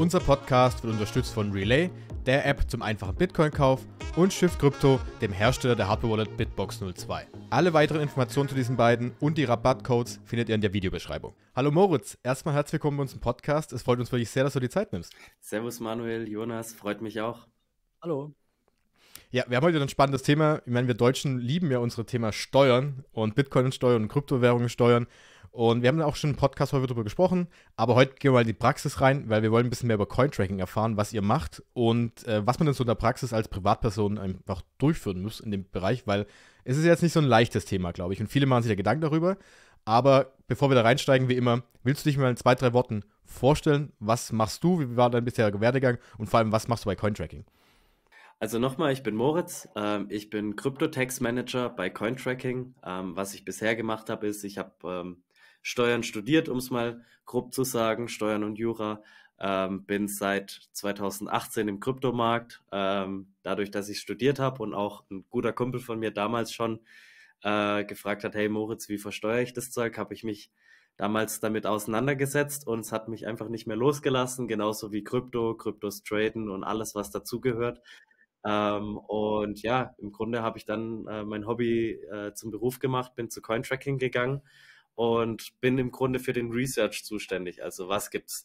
Unser Podcast wird unterstützt von Relay, der App zum einfachen Bitcoin-Kauf, und Shift Crypto, dem Hersteller der Hardware-Wallet Bitbox 02. Alle weiteren Informationen zu diesen beiden und die Rabattcodes findet ihr in der Videobeschreibung. Hallo Moritz, erstmal herzlich willkommen bei uns im Podcast. Es freut uns wirklich sehr, dass du die Zeit nimmst. Servus Manuel, Jonas, freut mich auch. Hallo. Ja, wir haben heute ein spannendes Thema. Ich meine, wir Deutschen lieben ja unsere Thema Steuern und Bitcoin steuern und Kryptowährungen steuern. Und wir haben auch schon im Podcast heute darüber gesprochen, aber heute gehen wir mal in die Praxis rein, weil wir wollen ein bisschen mehr über Cointracking erfahren, was ihr macht und äh, was man denn so in der Praxis als Privatperson einfach durchführen muss in dem Bereich, weil es ist jetzt nicht so ein leichtes Thema, glaube ich. Und viele machen sich da Gedanken darüber. Aber bevor wir da reinsteigen, wie immer, willst du dich mal in zwei, drei Worten vorstellen? Was machst du? Wie war dein bisheriger Werdegang? Und vor allem, was machst du bei Cointracking? Also nochmal, ich bin Moritz. Ähm, ich bin Crypto-Tax Manager bei Cointracking. Ähm, was ich bisher gemacht habe, ist, ich habe ähm, Steuern studiert, um es mal grob zu sagen, Steuern und Jura. Ähm, bin seit 2018 im Kryptomarkt. Ähm, dadurch, dass ich studiert habe und auch ein guter Kumpel von mir damals schon äh, gefragt hat, hey Moritz, wie versteuere ich das Zeug, habe ich mich damals damit auseinandergesetzt und es hat mich einfach nicht mehr losgelassen, genauso wie Krypto, Kryptos traden und alles, was dazugehört. Ähm, und ja, im Grunde habe ich dann äh, mein Hobby äh, zum Beruf gemacht, bin zu Cointracking gegangen und bin im Grunde für den Research zuständig. Also was gibt es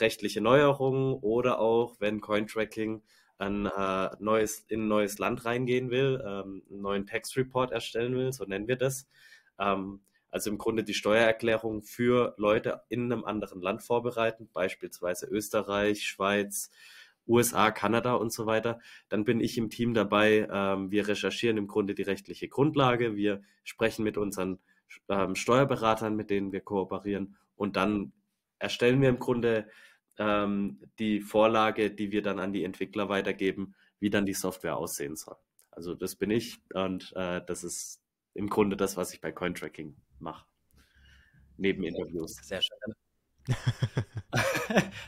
rechtliche Neuerungen oder auch, wenn Cointracking ein, äh, neues, in ein neues Land reingehen will, ähm, einen neuen Tax Report erstellen will, so nennen wir das. Ähm, also im Grunde die Steuererklärung für Leute in einem anderen Land vorbereiten, beispielsweise Österreich, Schweiz, USA, Kanada und so weiter. Dann bin ich im Team dabei. Ähm, wir recherchieren im Grunde die rechtliche Grundlage. Wir sprechen mit unseren ähm, Steuerberatern, mit denen wir kooperieren. Und dann erstellen wir im Grunde ähm, die Vorlage, die wir dann an die Entwickler weitergeben, wie dann die Software aussehen soll. Also das bin ich und äh, das ist im Grunde das, was ich bei Cointracking mache. Neben Interviews. Sehr schön.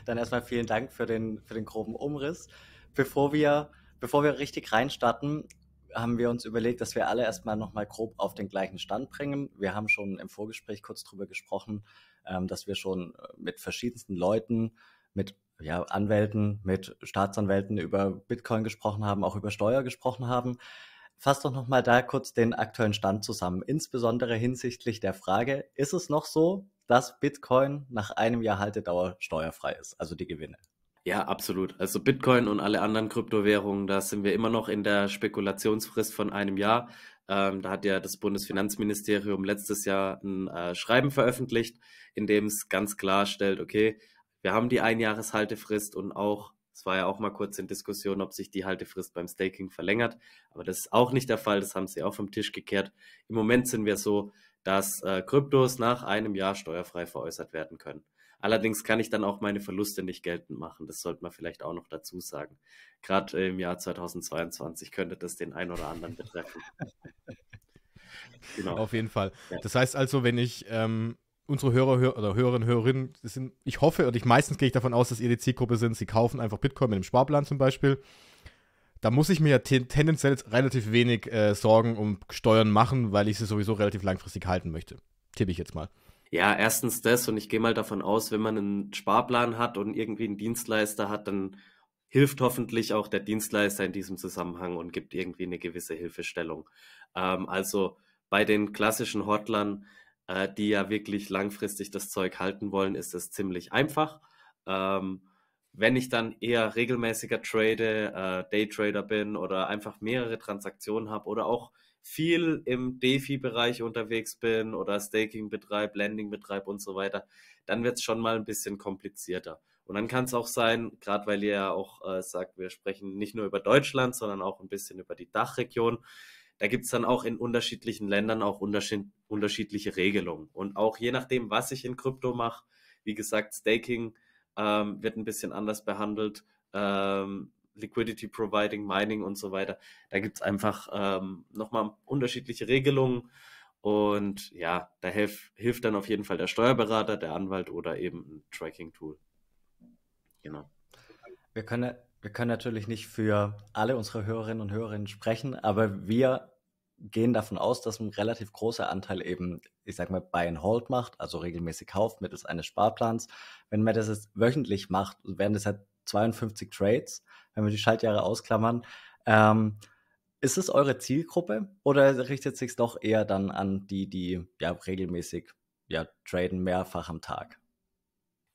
dann erstmal vielen Dank für den, für den groben Umriss. Bevor wir, bevor wir richtig reinstarten, haben wir uns überlegt, dass wir alle erstmal nochmal grob auf den gleichen Stand bringen. Wir haben schon im Vorgespräch kurz darüber gesprochen, ähm, dass wir schon äh, mit verschiedensten Leuten, mit ja, Anwälten, mit Staatsanwälten über Bitcoin gesprochen haben, auch über Steuer gesprochen haben. Fass doch nochmal da kurz den aktuellen Stand zusammen, insbesondere hinsichtlich der Frage, ist es noch so, dass Bitcoin nach einem Jahr Haltedauer steuerfrei ist, also die Gewinne? Ja, absolut. Also Bitcoin und alle anderen Kryptowährungen, da sind wir immer noch in der Spekulationsfrist von einem Jahr. Ähm, da hat ja das Bundesfinanzministerium letztes Jahr ein äh, Schreiben veröffentlicht, in dem es ganz klar stellt, okay, wir haben die Einjahreshaltefrist und auch, es war ja auch mal kurz in Diskussion, ob sich die Haltefrist beim Staking verlängert, aber das ist auch nicht der Fall, das haben sie auch vom Tisch gekehrt. Im Moment sind wir so, dass äh, Kryptos nach einem Jahr steuerfrei veräußert werden können. Allerdings kann ich dann auch meine Verluste nicht geltend machen. Das sollte man vielleicht auch noch dazu sagen. Gerade im Jahr 2022 könnte das den einen oder anderen betreffen. genau. Auf jeden Fall. Ja. Das heißt also, wenn ich ähm, unsere Hörer hör oder Hörerinnen, Hörerinnen, sind, ich hoffe, und ich meistens gehe ich davon aus, dass ihr die Zielgruppe sind, sie kaufen einfach Bitcoin mit dem Sparplan zum Beispiel. Da muss ich mir ja tendenziell relativ wenig äh, Sorgen um Steuern machen, weil ich sie sowieso relativ langfristig halten möchte. Tippe ich jetzt mal. Ja, erstens das und ich gehe mal davon aus, wenn man einen Sparplan hat und irgendwie einen Dienstleister hat, dann hilft hoffentlich auch der Dienstleister in diesem Zusammenhang und gibt irgendwie eine gewisse Hilfestellung. Ähm, also bei den klassischen Hortlern, äh, die ja wirklich langfristig das Zeug halten wollen, ist es ziemlich einfach. Ähm, wenn ich dann eher regelmäßiger trade, äh, Daytrader bin oder einfach mehrere Transaktionen habe oder auch viel im DeFi-Bereich unterwegs bin oder Staking betreibe, Landing betreibe und so weiter, dann wird es schon mal ein bisschen komplizierter. Und dann kann es auch sein, gerade weil ihr ja auch äh, sagt, wir sprechen nicht nur über Deutschland, sondern auch ein bisschen über die Dachregion. Da gibt es dann auch in unterschiedlichen Ländern auch unterschied unterschiedliche Regelungen. Und auch je nachdem, was ich in Krypto mache, wie gesagt, Staking ähm, wird ein bisschen anders behandelt. Ähm, Liquidity Providing, Mining und so weiter. Da gibt es einfach ähm, nochmal unterschiedliche Regelungen. Und ja, da helf, hilft dann auf jeden Fall der Steuerberater, der Anwalt oder eben ein Tracking-Tool. Genau. Wir können, wir können natürlich nicht für alle unsere Hörerinnen und Hörerinnen sprechen, aber wir gehen davon aus, dass ein relativ großer Anteil eben, ich sag mal, Buy and Hold macht, also regelmäßig kauft mittels eines Sparplans. Wenn man das jetzt wöchentlich macht, werden das halt 52 Trades, wenn wir die Schaltjahre ausklammern. Ähm, ist es eure Zielgruppe oder richtet sich doch eher dann an die, die ja regelmäßig ja traden mehrfach am Tag?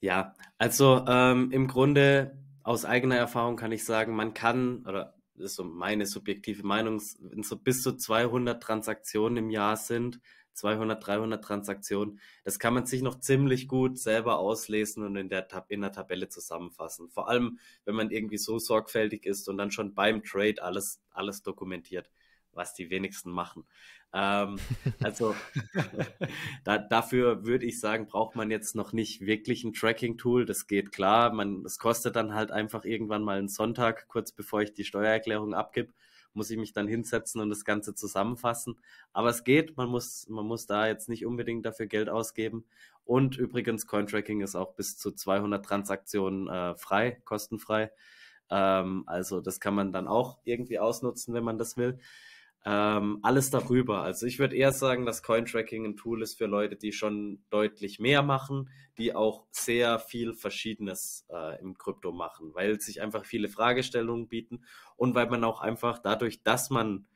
Ja, also ähm, im Grunde aus eigener Erfahrung kann ich sagen, man kann oder das ist so meine subjektive Meinung, wenn so bis zu 200 Transaktionen im Jahr sind, 200, 300 Transaktionen. Das kann man sich noch ziemlich gut selber auslesen und in der, Tab in der Tabelle zusammenfassen. Vor allem, wenn man irgendwie so sorgfältig ist und dann schon beim Trade alles, alles dokumentiert, was die wenigsten machen. Ähm, also da, dafür würde ich sagen, braucht man jetzt noch nicht wirklich ein Tracking-Tool. Das geht klar. Man, das kostet dann halt einfach irgendwann mal einen Sonntag, kurz bevor ich die Steuererklärung abgib muss ich mich dann hinsetzen und das Ganze zusammenfassen. Aber es geht, man muss, man muss da jetzt nicht unbedingt dafür Geld ausgeben. Und übrigens, Cointracking ist auch bis zu 200 Transaktionen äh, frei, kostenfrei. Ähm, also das kann man dann auch irgendwie ausnutzen, wenn man das will ähm, alles darüber. Also ich würde eher sagen, dass Cointracking ein Tool ist für Leute, die schon deutlich mehr machen, die auch sehr viel Verschiedenes äh, im Krypto machen, weil sich einfach viele Fragestellungen bieten und weil man auch einfach dadurch, dass man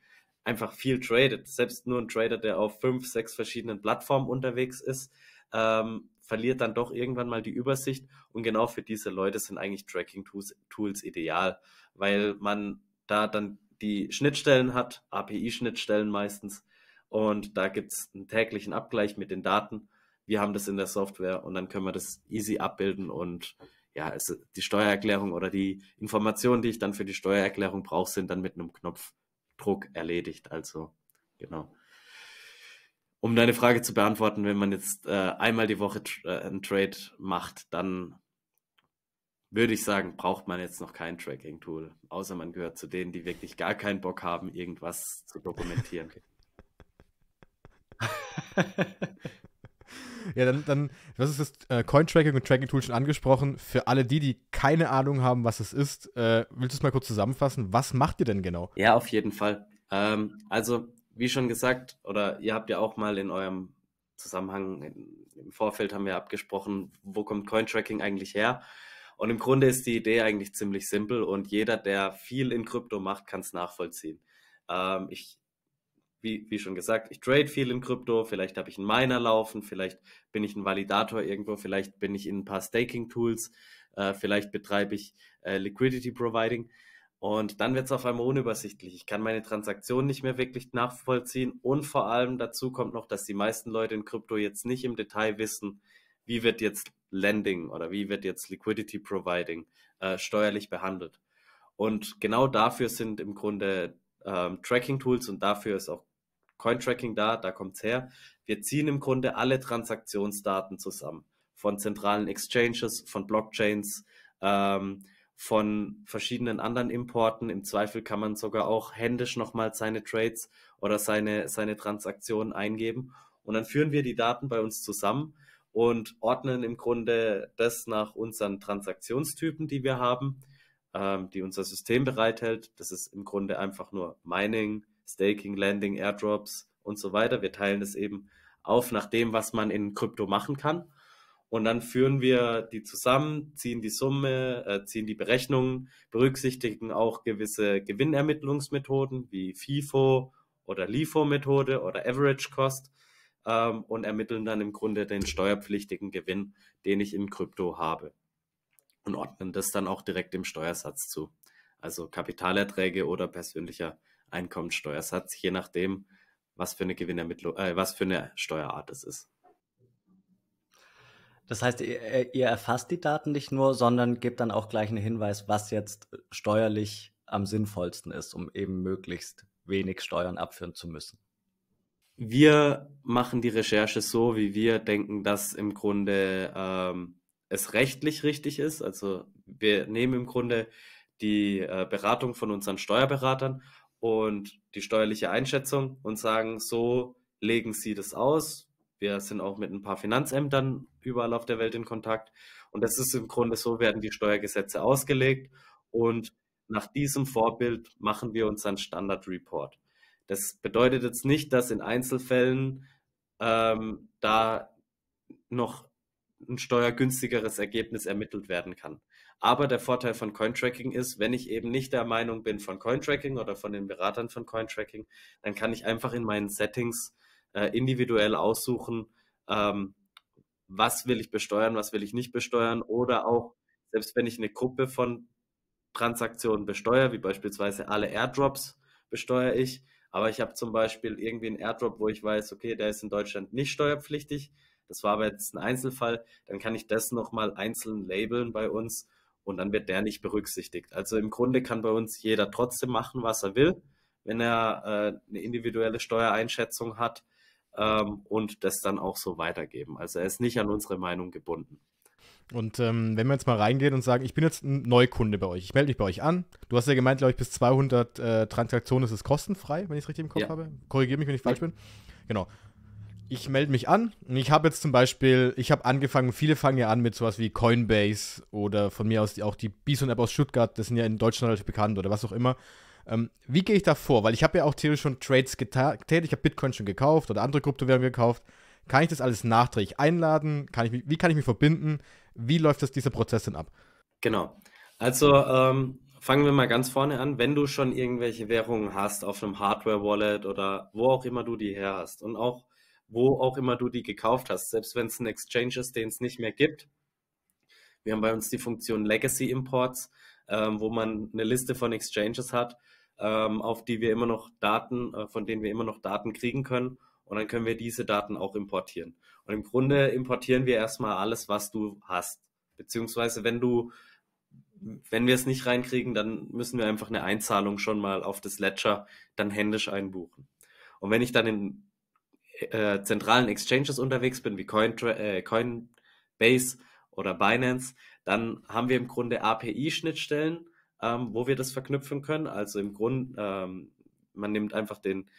einfach viel tradet, selbst nur ein Trader, der auf fünf, sechs verschiedenen Plattformen unterwegs ist, ähm, verliert dann doch irgendwann mal die Übersicht. Und genau für diese Leute sind eigentlich Tracking-Tools ideal, weil man da dann die Schnittstellen hat, API-Schnittstellen meistens. Und da gibt es einen täglichen Abgleich mit den Daten. Wir haben das in der Software und dann können wir das easy abbilden und ja, also die Steuererklärung oder die Informationen, die ich dann für die Steuererklärung brauche, sind dann mit einem Knopfdruck erledigt. Also, genau. Um deine Frage zu beantworten, wenn man jetzt äh, einmal die Woche tra äh, einen Trade macht, dann würde ich sagen, braucht man jetzt noch kein Tracking-Tool, außer man gehört zu denen, die wirklich gar keinen Bock haben, irgendwas zu dokumentieren. ja, dann, dann, was ist das äh, Coin-Tracking und Tracking-Tool schon angesprochen? Für alle die, die keine Ahnung haben, was es ist, äh, willst du es mal kurz zusammenfassen? Was macht ihr denn genau? Ja, auf jeden Fall. Ähm, also, wie schon gesagt, oder ihr habt ja auch mal in eurem Zusammenhang, in, im Vorfeld haben wir abgesprochen, wo kommt Coin-Tracking eigentlich her? Und im Grunde ist die Idee eigentlich ziemlich simpel und jeder, der viel in Krypto macht, kann es nachvollziehen. Ähm, ich, wie, wie schon gesagt, ich trade viel in Krypto, vielleicht habe ich einen Miner laufen, vielleicht bin ich ein Validator irgendwo, vielleicht bin ich in ein paar Staking-Tools, äh, vielleicht betreibe ich äh, Liquidity Providing. Und dann wird es auf einmal unübersichtlich. Ich kann meine Transaktionen nicht mehr wirklich nachvollziehen. Und vor allem dazu kommt noch, dass die meisten Leute in Krypto jetzt nicht im Detail wissen, wie wird jetzt Lending oder wie wird jetzt Liquidity Providing äh, steuerlich behandelt. Und genau dafür sind im Grunde ähm, Tracking-Tools und dafür ist auch Coin-Tracking da, da kommt es her. Wir ziehen im Grunde alle Transaktionsdaten zusammen. Von zentralen Exchanges, von Blockchains, ähm, von verschiedenen anderen Importen. Im Zweifel kann man sogar auch händisch nochmal seine Trades oder seine, seine Transaktionen eingeben. Und dann führen wir die Daten bei uns zusammen und ordnen im Grunde das nach unseren Transaktionstypen, die wir haben, ähm, die unser System bereithält. Das ist im Grunde einfach nur Mining, Staking, Landing, Airdrops und so weiter. Wir teilen es eben auf nach dem, was man in Krypto machen kann. Und dann führen wir die zusammen, ziehen die Summe, äh, ziehen die Berechnungen, berücksichtigen auch gewisse Gewinnermittlungsmethoden wie FIFO oder LIFO-Methode oder Average Cost ähm, und ermitteln dann im Grunde den steuerpflichtigen Gewinn, den ich in Krypto habe. Und ordnen das dann auch direkt dem Steuersatz zu. Also Kapitalerträge oder persönlicher Einkommensteuersatz, je nachdem, was für eine Gewinnermittlung, äh, was für eine Steuerart es ist. Das heißt, ihr, äh, ihr, erfasst die Daten nicht nur, sondern gebt dann auch gleich einen Hinweis, was jetzt äh, steuerlich am sinnvollsten ist, um eben möglichst wenig Steuern abführen zu müssen wir machen die Recherche so, wie wir denken, dass im Grunde ähm, es rechtlich richtig ist. Also wir nehmen im Grunde die äh, Beratung von unseren Steuerberatern und die steuerliche Einschätzung und sagen, so legen sie das aus. Wir sind auch mit ein paar Finanzämtern überall auf der Welt in Kontakt. Und das ist im Grunde so, werden die Steuergesetze ausgelegt. Und nach diesem Vorbild machen wir unseren Standard-Report. Das bedeutet jetzt nicht, dass in Einzelfällen ähm, da noch ein steuergünstigeres Ergebnis ermittelt werden kann. Aber der Vorteil von Cointracking ist, wenn ich eben nicht der Meinung bin von Cointracking oder von den Beratern von Cointracking, dann kann ich einfach in meinen Settings äh, individuell aussuchen, ähm, was will ich besteuern, was will ich nicht besteuern oder auch, selbst wenn ich eine Gruppe von Transaktionen besteuere, wie beispielsweise alle Airdrops besteuere ich, aber ich habe zum Beispiel irgendwie einen Airdrop, wo ich weiß, okay, der ist in Deutschland nicht steuerpflichtig. Das war aber jetzt ein Einzelfall. Dann kann ich das nochmal einzeln labeln bei uns und dann wird der nicht berücksichtigt. Also im Grunde kann bei uns jeder trotzdem machen, was er will, wenn er äh, eine individuelle Steuereinschätzung hat ähm, und das dann auch so weitergeben. Also er ist nicht an unsere Meinung gebunden. Und ähm, wenn wir jetzt mal reingehen und sagen, ich bin jetzt ein Neukunde bei euch, ich melde mich bei euch an. Du hast ja gemeint, glaube ich, bis 200 äh, Transaktionen ist es kostenfrei, wenn ich es richtig im Kopf ja. habe. Korrigiere mich, wenn ich falsch ja. bin. Genau. Ich melde mich an und ich habe jetzt zum Beispiel, ich habe angefangen, viele fangen ja an mit sowas wie Coinbase oder von mir aus die, auch die Bison-App aus Stuttgart, das sind ja in Deutschland relativ bekannt oder was auch immer. Ähm, wie gehe ich da vor? Weil ich habe ja auch theoretisch schon Trades getätigt, ich habe Bitcoin schon gekauft oder andere Kryptowährungen gekauft. Kann ich das alles nachträglich einladen? Kann ich, wie kann ich mich verbinden? Wie läuft das, dieser Prozess denn ab? Genau. Also ähm, fangen wir mal ganz vorne an. Wenn du schon irgendwelche Währungen hast auf einem Hardware-Wallet oder wo auch immer du die her hast und auch wo auch immer du die gekauft hast, selbst wenn es ein Exchange ist, den es nicht mehr gibt. Wir haben bei uns die Funktion Legacy Imports, ähm, wo man eine Liste von Exchanges hat, ähm, auf die wir immer noch Daten, äh, von denen wir immer noch Daten kriegen können. Und dann können wir diese Daten auch importieren. Und im Grunde importieren wir erstmal alles, was du hast. Beziehungsweise, wenn du, wenn wir es nicht reinkriegen, dann müssen wir einfach eine Einzahlung schon mal auf das Ledger dann händisch einbuchen. Und wenn ich dann in äh, zentralen Exchanges unterwegs bin, wie Cointra äh, Coinbase oder Binance, dann haben wir im Grunde API-Schnittstellen, ähm, wo wir das verknüpfen können. Also im Grunde, ähm, man nimmt einfach den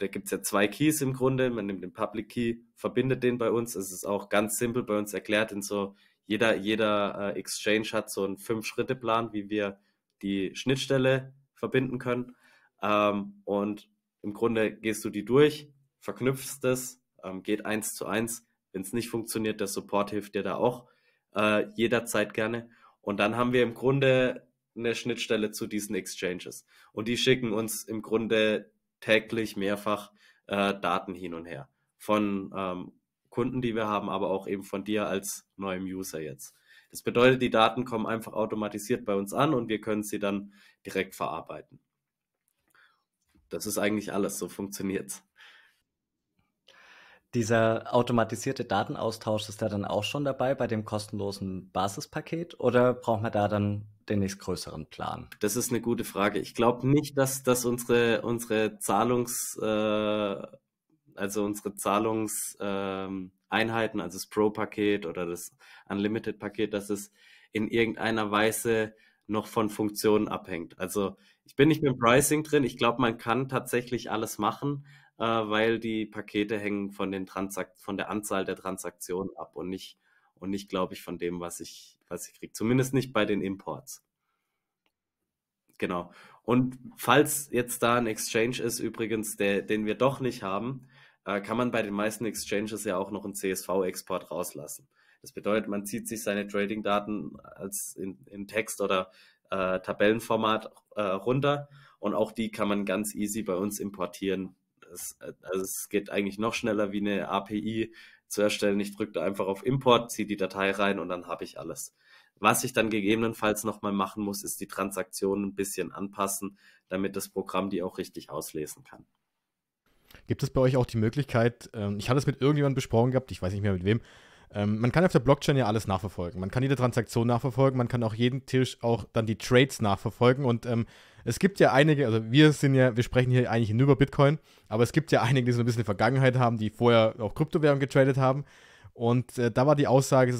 da gibt es ja zwei Keys im Grunde. Man nimmt den Public Key, verbindet den bei uns. Es ist auch ganz simpel bei uns erklärt in so, jeder, jeder äh, Exchange hat so einen Fünf-Schritte-Plan, wie wir die Schnittstelle verbinden können. Ähm, und im Grunde gehst du die durch, verknüpfst es, ähm, geht eins zu eins. Wenn es nicht funktioniert, der Support hilft dir da auch äh, jederzeit gerne. Und dann haben wir im Grunde eine Schnittstelle zu diesen Exchanges. Und die schicken uns im Grunde täglich mehrfach äh, Daten hin und her von ähm, Kunden, die wir haben, aber auch eben von dir als neuem User jetzt. Das bedeutet, die Daten kommen einfach automatisiert bei uns an und wir können sie dann direkt verarbeiten. Das ist eigentlich alles, so funktioniert es. Dieser automatisierte Datenaustausch ist da dann auch schon dabei bei dem kostenlosen Basispaket oder braucht man da dann den nächstgrößeren Plan? Das ist eine gute Frage. Ich glaube nicht, dass, dass unsere, unsere Zahlungs, äh, also unsere Zahlungseinheiten, ähm, also das Pro-Paket oder das Unlimited-Paket, dass es in irgendeiner Weise noch von Funktionen abhängt. Also ich bin nicht mit dem Pricing drin. Ich glaube, man kann tatsächlich alles machen, äh, weil die Pakete hängen von, den von der Anzahl der Transaktionen ab und nicht, und nicht glaube ich, von dem, was ich was sie kriegt. Zumindest nicht bei den Imports. Genau. Und falls jetzt da ein Exchange ist, übrigens, der, den wir doch nicht haben, äh, kann man bei den meisten Exchanges ja auch noch einen CSV-Export rauslassen. Das bedeutet, man zieht sich seine Trading-Daten als in, in, Text oder äh, Tabellenformat äh, runter und auch die kann man ganz easy bei uns importieren. Das, äh, also es geht eigentlich noch schneller wie eine API zu erstellen. Ich drücke da einfach auf Import, ziehe die Datei rein und dann habe ich alles. Was ich dann gegebenenfalls nochmal machen muss, ist die Transaktion ein bisschen anpassen, damit das Programm die auch richtig auslesen kann. Gibt es bei euch auch die Möglichkeit, ähm, ich hatte es mit irgendjemandem besprochen gehabt, ich weiß nicht mehr mit wem, ähm, man kann auf der Blockchain ja alles nachverfolgen. Man kann jede Transaktion nachverfolgen, man kann auch jeden Tisch auch dann die Trades nachverfolgen und ähm, es gibt ja einige, also wir sind ja, wir sprechen hier eigentlich nur über Bitcoin, aber es gibt ja einige, die so ein bisschen Vergangenheit haben, die vorher auch Kryptowährungen getradet haben. Und äh, da war die Aussage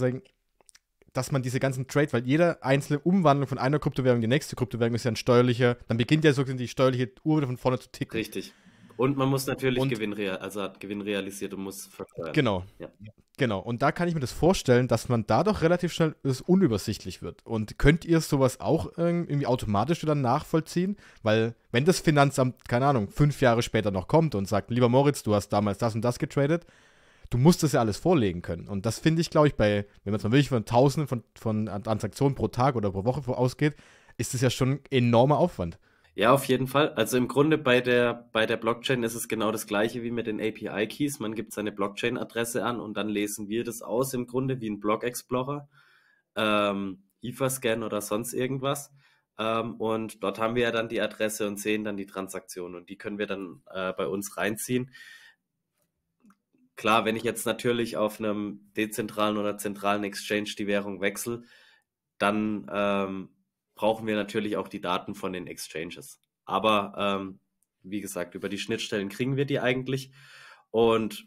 dass man diese ganzen Trade, weil jede einzelne Umwandlung von einer Kryptowährung in die nächste Kryptowährung ist ja ein steuerlicher, dann beginnt ja sozusagen die steuerliche Uhr wieder von vorne zu ticken. Richtig. Und man muss natürlich und, Gewinn, real, also hat Gewinn realisiert und muss versteuern. Genau. Ja. Genau, und da kann ich mir das vorstellen, dass man da doch relativ schnell unübersichtlich wird. Und könnt ihr sowas auch irgendwie automatisch dann nachvollziehen? Weil, wenn das Finanzamt, keine Ahnung, fünf Jahre später noch kommt und sagt, lieber Moritz, du hast damals das und das getradet, du musst das ja alles vorlegen können. Und das finde ich, glaube ich, bei, wenn man es mal wirklich von Tausenden von, von Transaktionen pro Tag oder pro Woche ausgeht, ist das ja schon ein enormer Aufwand. Ja, auf jeden Fall. Also im Grunde bei der, bei der Blockchain ist es genau das gleiche wie mit den API-Keys. Man gibt seine Blockchain-Adresse an und dann lesen wir das aus im Grunde wie ein Block Explorer, ähm, IFA-Scan oder sonst irgendwas. Ähm, und dort haben wir ja dann die Adresse und sehen dann die Transaktion und die können wir dann äh, bei uns reinziehen. Klar, wenn ich jetzt natürlich auf einem dezentralen oder zentralen Exchange die Währung wechsle, dann ähm, brauchen wir natürlich auch die Daten von den Exchanges. Aber ähm, wie gesagt, über die Schnittstellen kriegen wir die eigentlich. Und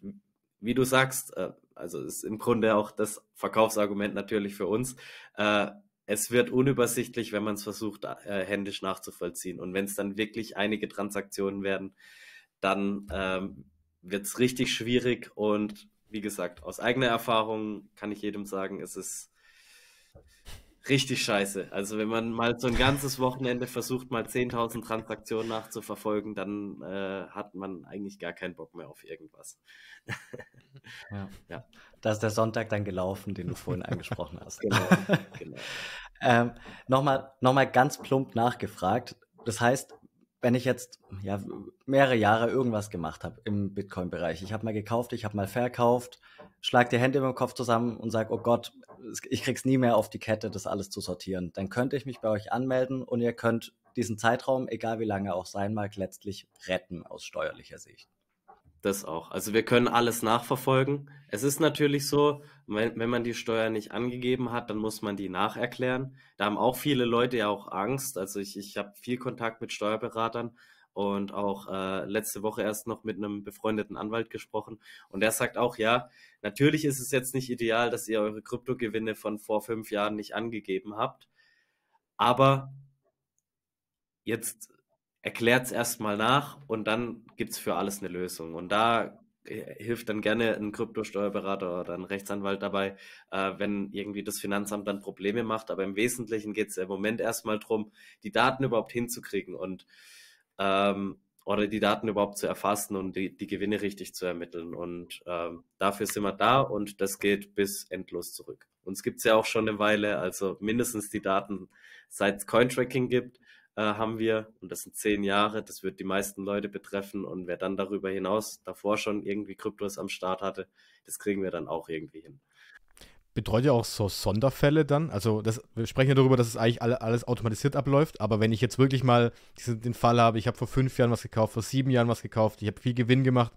wie du sagst, äh, also ist im Grunde auch das Verkaufsargument natürlich für uns. Äh, es wird unübersichtlich, wenn man es versucht, äh, händisch nachzuvollziehen. Und wenn es dann wirklich einige Transaktionen werden, dann ähm, wird es richtig schwierig. Und wie gesagt, aus eigener Erfahrung kann ich jedem sagen, es ist richtig scheiße. Also wenn man mal so ein ganzes Wochenende versucht, mal 10.000 Transaktionen nachzuverfolgen, dann äh, hat man eigentlich gar keinen Bock mehr auf irgendwas. Ja. ja. Da ist der Sonntag dann gelaufen, den du vorhin angesprochen hast. genau. genau. ähm, Nochmal noch mal ganz plump nachgefragt. Das heißt, wenn ich jetzt ja, mehrere Jahre irgendwas gemacht habe im Bitcoin-Bereich, ich habe mal gekauft, ich habe mal verkauft, schlag die Hände im Kopf zusammen und sage, oh Gott, ich krieg's nie mehr auf die Kette, das alles zu sortieren, dann könnte ich mich bei euch anmelden und ihr könnt diesen Zeitraum, egal wie lange auch sein mag, letztlich retten aus steuerlicher Sicht. Das auch. Also wir können alles nachverfolgen. Es ist natürlich so, wenn, wenn man die Steuer nicht angegeben hat, dann muss man die nacherklären. Da haben auch viele Leute ja auch Angst. Also ich, ich habe viel Kontakt mit Steuerberatern und auch äh, letzte Woche erst noch mit einem befreundeten Anwalt gesprochen. Und der sagt auch, ja, natürlich ist es jetzt nicht ideal, dass ihr eure Kryptogewinne von vor fünf Jahren nicht angegeben habt. Aber jetzt erklärt es erstmal nach und dann gibt es für alles eine Lösung. Und da äh, hilft dann gerne ein Kryptosteuerberater oder ein Rechtsanwalt dabei, äh, wenn irgendwie das Finanzamt dann Probleme macht. Aber im Wesentlichen geht es im Moment erstmal darum, die Daten überhaupt hinzukriegen und ähm, oder die Daten überhaupt zu erfassen und die, die Gewinne richtig zu ermitteln. Und ähm, dafür sind wir da und das geht bis endlos zurück. Uns gibt es ja auch schon eine Weile, also mindestens die Daten, seit es Cointracking gibt. Äh, haben wir, und das sind zehn Jahre, das wird die meisten Leute betreffen. Und wer dann darüber hinaus davor schon irgendwie Kryptos am Start hatte, das kriegen wir dann auch irgendwie hin. Betreut ihr auch so Sonderfälle dann? Also das, wir sprechen ja darüber, dass es eigentlich alle, alles automatisiert abläuft, aber wenn ich jetzt wirklich mal diesen, den Fall habe, ich habe vor fünf Jahren was gekauft, vor sieben Jahren was gekauft, ich habe viel Gewinn gemacht,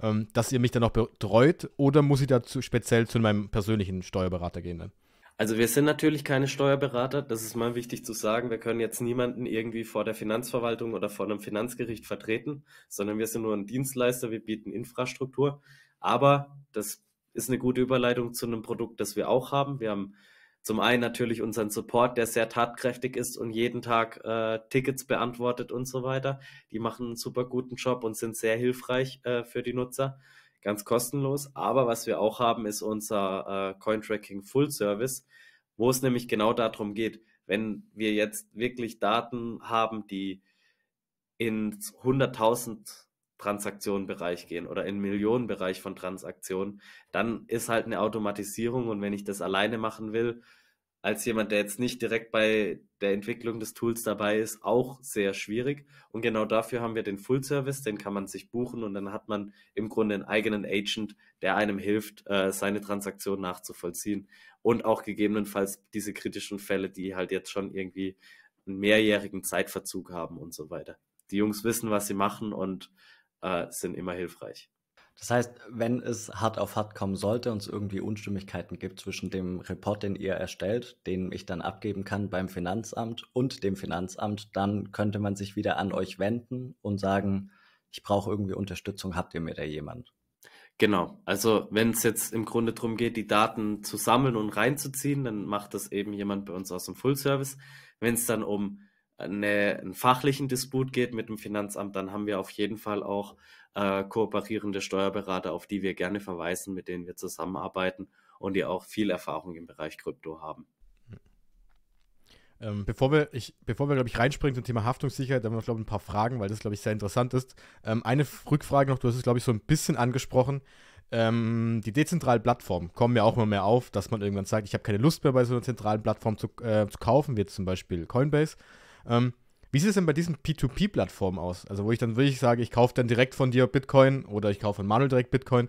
ähm, dass ihr mich dann auch betreut oder muss ich dazu speziell zu meinem persönlichen Steuerberater gehen dann? Also wir sind natürlich keine Steuerberater, das ist mal wichtig zu sagen. Wir können jetzt niemanden irgendwie vor der Finanzverwaltung oder vor einem Finanzgericht vertreten, sondern wir sind nur ein Dienstleister, wir bieten Infrastruktur. Aber das ist eine gute Überleitung zu einem Produkt, das wir auch haben. Wir haben zum einen natürlich unseren Support, der sehr tatkräftig ist und jeden Tag äh, Tickets beantwortet und so weiter. Die machen einen super guten Job und sind sehr hilfreich äh, für die Nutzer ganz kostenlos. Aber was wir auch haben, ist unser äh, Cointracking Full Service, wo es nämlich genau darum geht, wenn wir jetzt wirklich Daten haben, die in 100.000 Transaktionenbereich gehen oder in Millionenbereich von Transaktionen, dann ist halt eine Automatisierung und wenn ich das alleine machen will, als jemand, der jetzt nicht direkt bei der Entwicklung des Tools dabei ist, auch sehr schwierig. Und genau dafür haben wir den Full Service, den kann man sich buchen und dann hat man im Grunde einen eigenen Agent, der einem hilft, äh, seine Transaktion nachzuvollziehen und auch gegebenenfalls diese kritischen Fälle, die halt jetzt schon irgendwie einen mehrjährigen Zeitverzug haben und so weiter. Die Jungs wissen, was sie machen und äh, sind immer hilfreich. Das heißt, wenn es hart auf hart kommen sollte und es irgendwie Unstimmigkeiten gibt zwischen dem Report, den ihr erstellt, den ich dann abgeben kann beim Finanzamt und dem Finanzamt, dann könnte man sich wieder an euch wenden und sagen, ich brauche irgendwie Unterstützung, habt ihr mir da jemand? Genau, also wenn es jetzt im Grunde darum geht, die Daten zu sammeln und reinzuziehen, dann macht das eben jemand bei uns aus dem Full Service. Wenn es dann um eine, einen fachlichen Disput geht mit dem Finanzamt, dann haben wir auf jeden Fall auch äh, kooperierende Steuerberater, auf die wir gerne verweisen, mit denen wir zusammenarbeiten und die auch viel Erfahrung im Bereich Krypto haben. Ähm, bevor wir, ich, bevor wir glaube ich, reinspringen zum Thema Haftungssicherheit, haben wir, glaube ich, ein paar Fragen, weil das, glaube ich, sehr interessant ist. Ähm, eine Rückfrage noch, du hast es, glaube ich, so ein bisschen angesprochen. Ähm, die dezentralen Plattformen kommen ja auch immer mehr auf, dass man irgendwann sagt, ich habe keine Lust mehr bei so einer zentralen Plattform zu, äh, zu kaufen, wie jetzt zum Beispiel Coinbase. Ähm, wie sieht es denn bei diesen P2P-Plattformen aus? Also, wo ich dann wirklich sage, ich kaufe dann direkt von dir Bitcoin oder ich kaufe von Manuel direkt Bitcoin.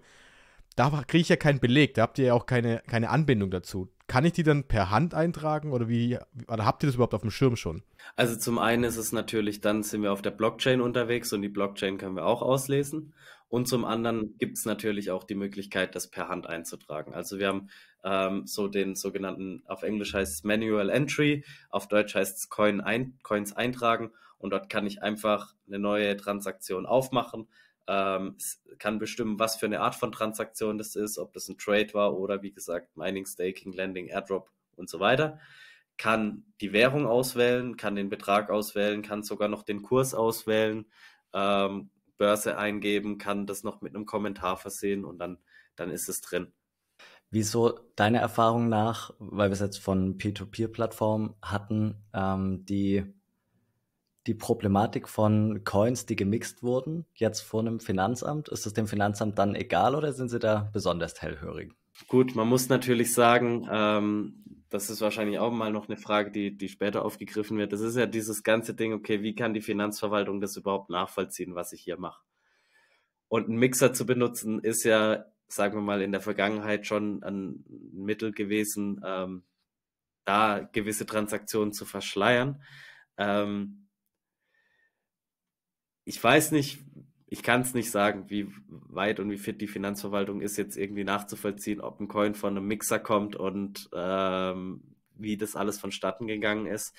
Da kriege ich ja keinen Beleg, da habt ihr ja auch keine, keine Anbindung dazu. Kann ich die dann per Hand eintragen oder wie oder habt ihr das überhaupt auf dem Schirm schon? Also zum einen ist es natürlich, dann sind wir auf der Blockchain unterwegs und die Blockchain können wir auch auslesen. Und zum anderen gibt es natürlich auch die Möglichkeit, das per Hand einzutragen. Also wir haben ähm, so den sogenannten, auf Englisch heißt es Manual Entry, auf Deutsch heißt es Coin ein, Coins eintragen und dort kann ich einfach eine neue Transaktion aufmachen, ähm, kann bestimmen, was für eine Art von Transaktion das ist, ob das ein Trade war oder wie gesagt Mining, Staking, Lending, Airdrop und so weiter kann die Währung auswählen, kann den Betrag auswählen, kann sogar noch den Kurs auswählen, ähm, Börse eingeben, kann das noch mit einem Kommentar versehen und dann, dann ist es drin. Wieso deiner Erfahrung nach, weil wir es jetzt von Peer-to-Peer-Plattformen hatten, ähm, die, die Problematik von Coins, die gemixt wurden, jetzt vor einem Finanzamt, ist es dem Finanzamt dann egal oder sind sie da besonders hellhörig? Gut, man muss natürlich sagen, ähm, das ist wahrscheinlich auch mal noch eine Frage, die, die später aufgegriffen wird. Das ist ja dieses ganze Ding, okay, wie kann die Finanzverwaltung das überhaupt nachvollziehen, was ich hier mache? Und einen Mixer zu benutzen, ist ja sagen wir mal, in der Vergangenheit schon ein Mittel gewesen, ähm, da gewisse Transaktionen zu verschleiern. Ähm, ich weiß nicht, ich kann es nicht sagen, wie weit und wie fit die Finanzverwaltung ist, jetzt irgendwie nachzuvollziehen, ob ein Coin von einem Mixer kommt und ähm, wie das alles vonstatten gegangen ist.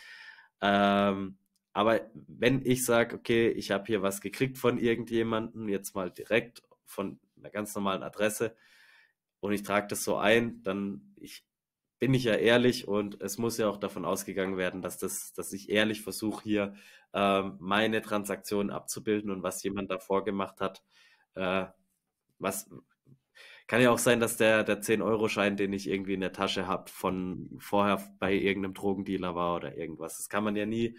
Ähm, aber wenn ich sage, okay, ich habe hier was gekriegt von irgendjemandem, jetzt mal direkt von einer ganz normalen Adresse und ich trage das so ein, dann ich, bin ich ja ehrlich und es muss ja auch davon ausgegangen werden, dass das, dass ich ehrlich versuche hier ähm, meine Transaktionen abzubilden und was jemand davor gemacht hat, äh, was kann ja auch sein, dass der, der 10-Euro-Schein, den ich irgendwie in der Tasche habe, von vorher bei irgendeinem Drogendealer war oder irgendwas. Das kann man ja nie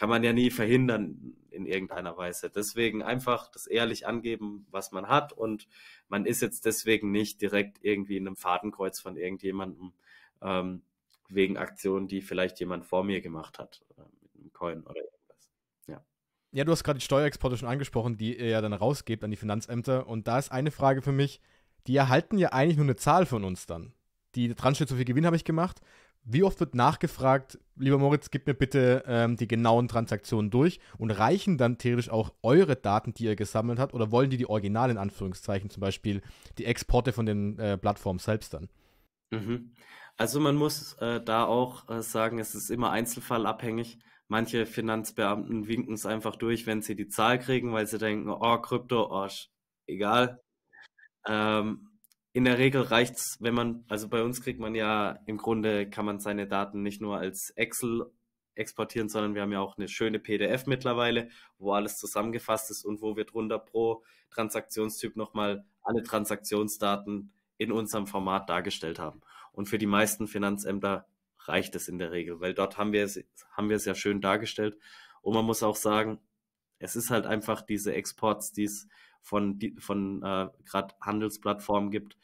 kann man ja nie verhindern in irgendeiner Weise. Deswegen einfach das ehrlich angeben, was man hat und man ist jetzt deswegen nicht direkt irgendwie in einem Fadenkreuz von irgendjemandem ähm, wegen Aktionen, die vielleicht jemand vor mir gemacht hat äh, mit einem Coin oder irgendwas. Ja. Ja, du hast gerade die Steuerexporte schon angesprochen, die ihr ja dann rausgebt an die Finanzämter und da ist eine Frage für mich, die erhalten ja eigentlich nur eine Zahl von uns dann. Die dran steht, so viel Gewinn habe ich gemacht wie oft wird nachgefragt, lieber Moritz, gib mir bitte ähm, die genauen Transaktionen durch und reichen dann theoretisch auch eure Daten, die ihr gesammelt habt, oder wollen die die Originalen in Anführungszeichen, zum Beispiel die Exporte von den äh, Plattformen selbst dann? Mhm. Also man muss äh, da auch äh, sagen, es ist immer einzelfallabhängig. Manche Finanzbeamten winken es einfach durch, wenn sie die Zahl kriegen, weil sie denken, oh, Krypto, oh, egal. Ähm, in der Regel reicht es, wenn man, also bei uns kriegt man ja im Grunde kann man seine Daten nicht nur als Excel exportieren, sondern wir haben ja auch eine schöne PDF mittlerweile, wo alles zusammengefasst ist und wo wir drunter pro Transaktionstyp nochmal alle Transaktionsdaten in unserem Format dargestellt haben. Und für die meisten Finanzämter reicht es in der Regel, weil dort haben wir es, haben wir es ja schön dargestellt. Und man muss auch sagen, es ist halt einfach diese Exports, die es von, von äh, gerade Handelsplattformen gibt,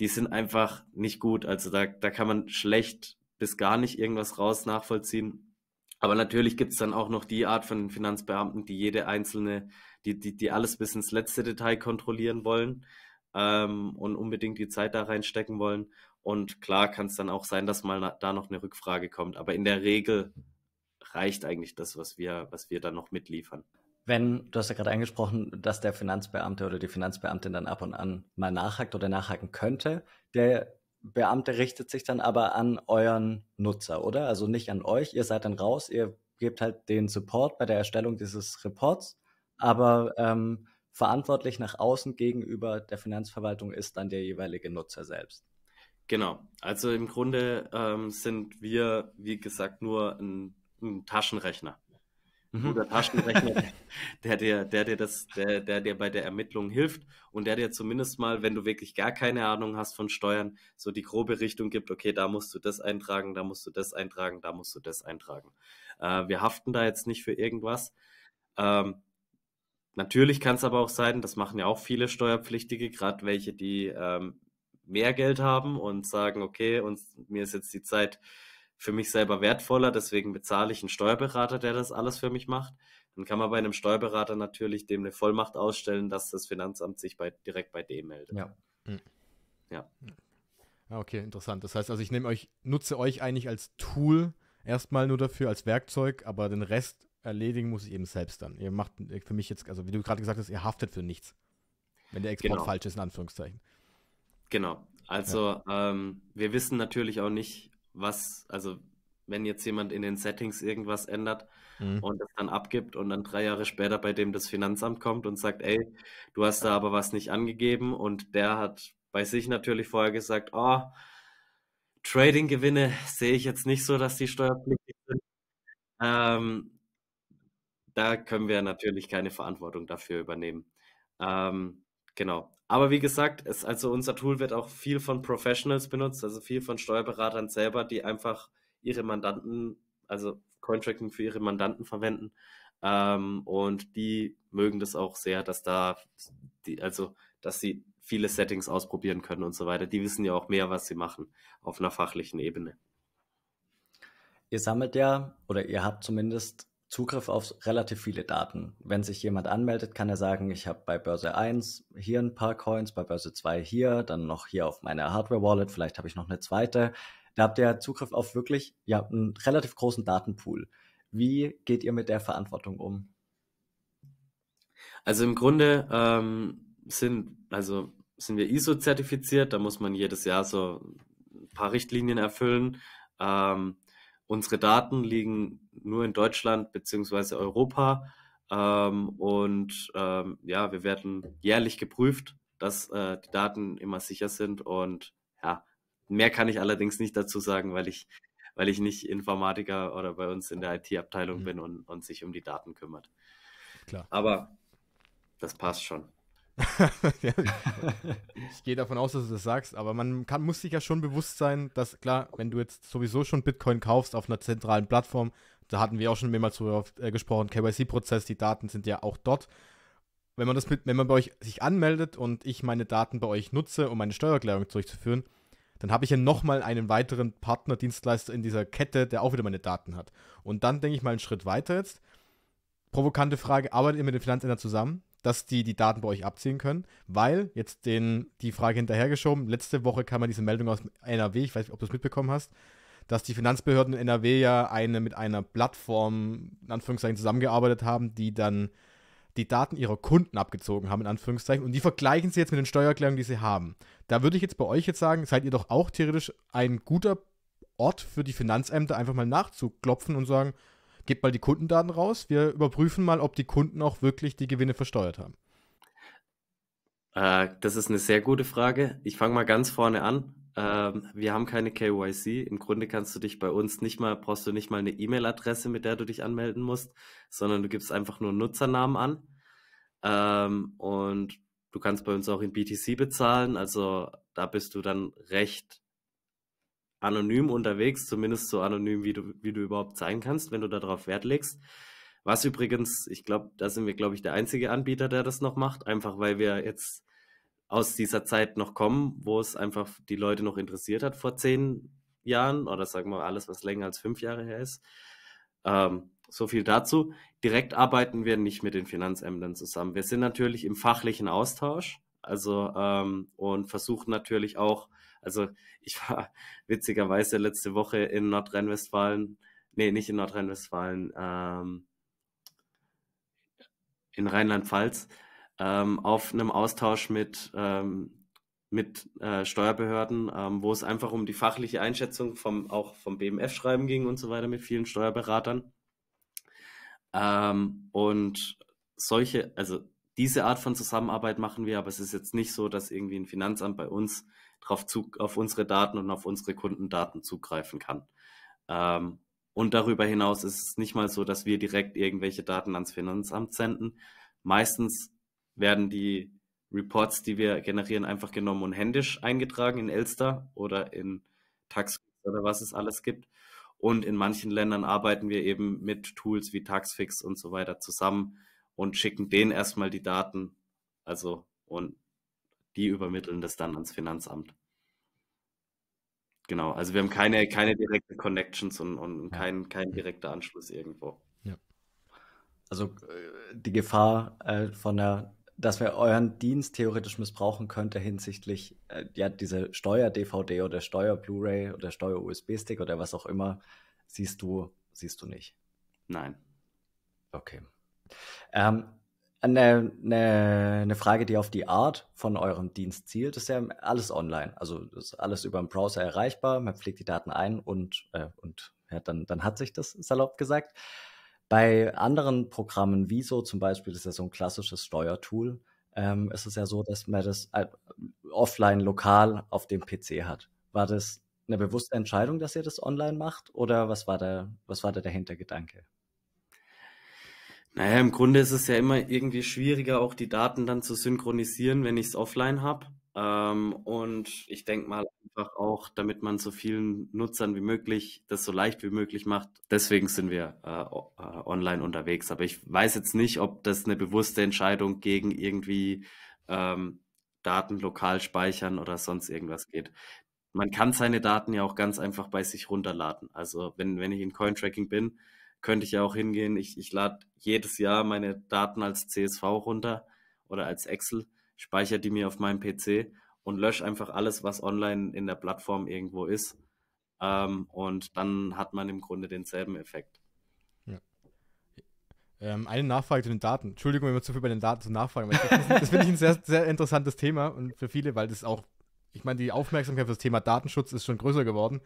die sind einfach nicht gut. Also da, da kann man schlecht bis gar nicht irgendwas raus nachvollziehen. Aber natürlich gibt es dann auch noch die Art von Finanzbeamten, die jede einzelne, die, die, die alles bis ins letzte Detail kontrollieren wollen ähm, und unbedingt die Zeit da reinstecken wollen. Und klar kann es dann auch sein, dass mal da noch eine Rückfrage kommt. Aber in der Regel reicht eigentlich das, was wir, was wir da noch mitliefern. Wenn, du hast ja gerade angesprochen, dass der Finanzbeamte oder die Finanzbeamtin dann ab und an mal nachhakt oder nachhaken könnte, der Beamte richtet sich dann aber an euren Nutzer, oder? Also nicht an euch, ihr seid dann raus, ihr gebt halt den Support bei der Erstellung dieses Reports, aber ähm, verantwortlich nach außen gegenüber der Finanzverwaltung ist dann der jeweilige Nutzer selbst. Genau, also im Grunde ähm, sind wir, wie gesagt, nur ein, ein Taschenrechner. Mhm. Guter Taschenrechner, der dir, der dir das, der, der dir bei der Ermittlung hilft und der dir zumindest mal, wenn du wirklich gar keine Ahnung hast von Steuern, so die grobe Richtung gibt, okay, da musst du das eintragen, da musst du das eintragen, da musst du das eintragen. Äh, wir haften da jetzt nicht für irgendwas. Ähm, natürlich kann es aber auch sein, das machen ja auch viele Steuerpflichtige, gerade welche, die ähm, mehr Geld haben und sagen, okay, und mir ist jetzt die Zeit für mich selber wertvoller, deswegen bezahle ich einen Steuerberater, der das alles für mich macht. Dann kann man bei einem Steuerberater natürlich dem eine Vollmacht ausstellen, dass das Finanzamt sich bei, direkt bei dem meldet. Ja. Hm. Ja. Okay, interessant. Das heißt also, ich nehme euch, nutze euch eigentlich als Tool erstmal nur dafür, als Werkzeug, aber den Rest erledigen muss ich eben selbst dann. Ihr macht für mich jetzt, also wie du gerade gesagt hast, ihr haftet für nichts. Wenn der Export genau. falsch ist, in Anführungszeichen. Genau. Also ja. ähm, wir wissen natürlich auch nicht, was, also wenn jetzt jemand in den Settings irgendwas ändert mhm. und es dann abgibt und dann drei Jahre später bei dem das Finanzamt kommt und sagt, ey, du hast da aber was nicht angegeben und der hat bei sich natürlich vorher gesagt, oh, Trading-Gewinne sehe ich jetzt nicht so, dass die steuerpflichtig sind. Ähm, da können wir natürlich keine Verantwortung dafür übernehmen. Ähm, genau. Aber wie gesagt, es, also unser Tool wird auch viel von Professionals benutzt, also viel von Steuerberatern selber, die einfach ihre Mandanten, also Cointracking für ihre Mandanten verwenden. Ähm, und die mögen das auch sehr, dass da die, also dass sie viele Settings ausprobieren können und so weiter. Die wissen ja auch mehr, was sie machen auf einer fachlichen Ebene. Ihr sammelt ja oder ihr habt zumindest Zugriff auf relativ viele Daten. Wenn sich jemand anmeldet, kann er sagen, ich habe bei Börse 1 hier ein paar Coins, bei Börse 2 hier, dann noch hier auf meiner Hardware-Wallet, vielleicht habe ich noch eine zweite. Da habt ihr Zugriff auf wirklich ja, einen relativ großen Datenpool. Wie geht ihr mit der Verantwortung um? Also im Grunde ähm, sind, also sind wir ISO-zertifiziert, da muss man jedes Jahr so ein paar Richtlinien erfüllen. Ähm, Unsere Daten liegen nur in Deutschland bzw. Europa. Ähm, und ähm, ja, wir werden jährlich geprüft, dass äh, die Daten immer sicher sind. Und ja, mehr kann ich allerdings nicht dazu sagen, weil ich, weil ich nicht Informatiker oder bei uns in der IT-Abteilung mhm. bin und, und sich um die Daten kümmert. Klar. Aber das passt schon. ich gehe davon aus, dass du das sagst, aber man kann, muss sich ja schon bewusst sein, dass klar, wenn du jetzt sowieso schon Bitcoin kaufst auf einer zentralen Plattform, da hatten wir auch schon mehrmals drüber äh, gesprochen, KYC-Prozess, die Daten sind ja auch dort. Wenn man das mit, wenn man bei euch sich anmeldet und ich meine Daten bei euch nutze, um meine Steuererklärung durchzuführen, dann habe ich ja nochmal einen weiteren Partnerdienstleister in dieser Kette, der auch wieder meine Daten hat. Und dann denke ich mal einen Schritt weiter jetzt. Provokante Frage, arbeitet ihr mit den Finanzämtern zusammen? dass die die Daten bei euch abziehen können, weil jetzt den, die Frage hinterhergeschoben, letzte Woche kam ja diese Meldung aus NRW, ich weiß nicht, ob du es mitbekommen hast, dass die Finanzbehörden in NRW ja eine mit einer Plattform in Anführungszeichen zusammengearbeitet haben, die dann die Daten ihrer Kunden abgezogen haben in Anführungszeichen und die vergleichen sie jetzt mit den Steuererklärungen, die sie haben. Da würde ich jetzt bei euch jetzt sagen, seid ihr doch auch theoretisch ein guter Ort für die Finanzämter einfach mal nachzuklopfen und sagen, gebt mal die Kundendaten raus, wir überprüfen mal, ob die Kunden auch wirklich die Gewinne versteuert haben? Äh, das ist eine sehr gute Frage. Ich fange mal ganz vorne an. Ähm, wir haben keine KYC. Im Grunde kannst du dich bei uns nicht mal, brauchst du nicht mal eine E-Mail-Adresse, mit der du dich anmelden musst, sondern du gibst einfach nur einen Nutzernamen an. Ähm, und du kannst bei uns auch in BTC bezahlen. Also da bist du dann recht anonym unterwegs, zumindest so anonym, wie du, wie du überhaupt sein kannst, wenn du darauf Wert legst. Was übrigens, ich glaube, da sind wir, glaube ich, der einzige Anbieter, der das noch macht, einfach weil wir jetzt aus dieser Zeit noch kommen, wo es einfach die Leute noch interessiert hat vor zehn Jahren oder sagen wir alles, was länger als fünf Jahre her ist. Ähm, so viel dazu. Direkt arbeiten wir nicht mit den Finanzämtern zusammen. Wir sind natürlich im fachlichen Austausch, also ähm, und versuchen natürlich auch also ich war witzigerweise letzte Woche in Nordrhein-Westfalen, nee, nicht in Nordrhein-Westfalen, ähm, in Rheinland-Pfalz ähm, auf einem Austausch mit, ähm, mit äh, Steuerbehörden, ähm, wo es einfach um die fachliche Einschätzung vom, auch vom BMF-Schreiben ging und so weiter mit vielen Steuerberatern. Ähm, und solche, also diese Art von Zusammenarbeit machen wir, aber es ist jetzt nicht so, dass irgendwie ein Finanzamt bei uns drauf zu, auf unsere Daten und auf unsere Kundendaten zugreifen kann. Ähm, und darüber hinaus ist es nicht mal so, dass wir direkt irgendwelche Daten ans Finanzamt senden. Meistens werden die Reports, die wir generieren, einfach genommen und händisch eingetragen in Elster oder in Tax oder was es alles gibt. Und in manchen Ländern arbeiten wir eben mit Tools wie Taxfix und so weiter zusammen und schicken denen erstmal die Daten. Also, und die übermitteln das dann ans Finanzamt. Genau, also wir haben keine, ah. keine direkten Connections und, und kein, kein direkter Anschluss irgendwo. Ja. Also äh, die Gefahr äh, von der, dass wir euren Dienst theoretisch missbrauchen könnte hinsichtlich, äh, ja, diese Steuer-DVD oder Steuer-Blu-ray oder Steuer-USB-Stick oder was auch immer, siehst du, siehst du nicht. Nein. Okay. Ähm, eine, eine, eine, Frage, die auf die Art von eurem Dienst zielt, ist ja alles online. Also ist alles über den Browser erreichbar, man pflegt die Daten ein und, äh, und ja, dann, dann hat sich das salopp gesagt. Bei anderen Programmen, wie so zum Beispiel, das ist ja so ein klassisches Steuertool, ähm, ist es ja so, dass man das äh, offline lokal auf dem PC hat. War das eine bewusste Entscheidung, dass ihr das online macht oder was war da, was war da der Hintergedanke? Naja, im Grunde ist es ja immer irgendwie schwieriger, auch die Daten dann zu synchronisieren, wenn ich es offline habe. Ähm, und ich denke mal einfach auch, damit man so vielen Nutzern wie möglich das so leicht wie möglich macht. Deswegen sind wir äh, äh, online unterwegs. Aber ich weiß jetzt nicht, ob das eine bewusste Entscheidung gegen irgendwie ähm, Daten lokal speichern oder sonst irgendwas geht. Man kann seine Daten ja auch ganz einfach bei sich runterladen. Also wenn, wenn ich in Cointracking bin, könnte ich ja auch hingehen. Ich, ich lade jedes Jahr meine Daten als CSV runter oder als Excel, speichere die mir auf meinem PC und lösche einfach alles, was online in der Plattform irgendwo ist. Ähm, und dann hat man im Grunde denselben Effekt. Ähm, eine Nachfrage zu den Daten. Entschuldigung, wenn wir zu viel bei den Daten zu nachfragen. das, das finde ich ein sehr, sehr interessantes Thema und für viele, weil das auch, ich meine, die Aufmerksamkeit für das Thema Datenschutz ist schon größer geworden.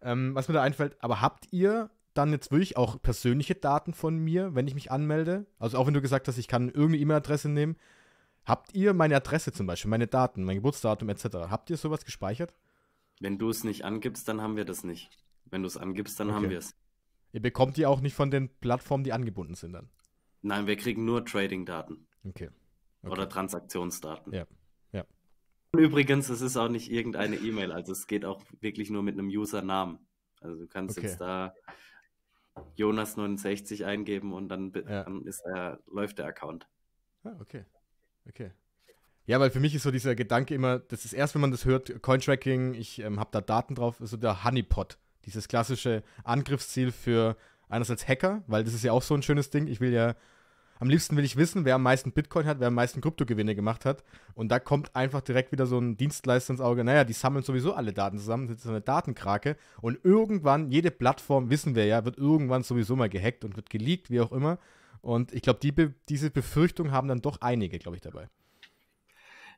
Ähm, was mir da einfällt, aber habt ihr dann jetzt wirklich auch persönliche Daten von mir, wenn ich mich anmelde? Also auch wenn du gesagt hast, ich kann irgendeine E-Mail-Adresse nehmen. Habt ihr meine Adresse zum Beispiel, meine Daten, mein Geburtsdatum etc.? Habt ihr sowas gespeichert? Wenn du es nicht angibst, dann haben wir das nicht. Wenn du es angibst, dann okay. haben wir es. Ihr bekommt die auch nicht von den Plattformen, die angebunden sind dann? Nein, wir kriegen nur Trading-Daten. Okay. okay. Oder Transaktionsdaten. Ja. ja. Und übrigens, es ist auch nicht irgendeine E-Mail, also es geht auch wirklich nur mit einem Usernamen. Also du kannst okay. jetzt da Jonas69 eingeben und dann, ja. dann ist der, läuft der Account. Ah, okay. Okay. Ja, weil für mich ist so dieser Gedanke immer, das ist erst, wenn man das hört, Cointracking, ich ähm, habe da Daten drauf, so also der Honeypot, dieses klassische Angriffsziel für einerseits Hacker, weil das ist ja auch so ein schönes Ding. Ich will ja am liebsten will ich wissen, wer am meisten Bitcoin hat, wer am meisten Kryptogewinne gemacht hat. Und da kommt einfach direkt wieder so ein Dienstleister ins Auge. Naja, die sammeln sowieso alle Daten zusammen, das ist so eine Datenkrake. Und irgendwann, jede Plattform, wissen wir ja, wird irgendwann sowieso mal gehackt und wird geleakt, wie auch immer. Und ich glaube, die, diese Befürchtung haben dann doch einige, glaube ich, dabei.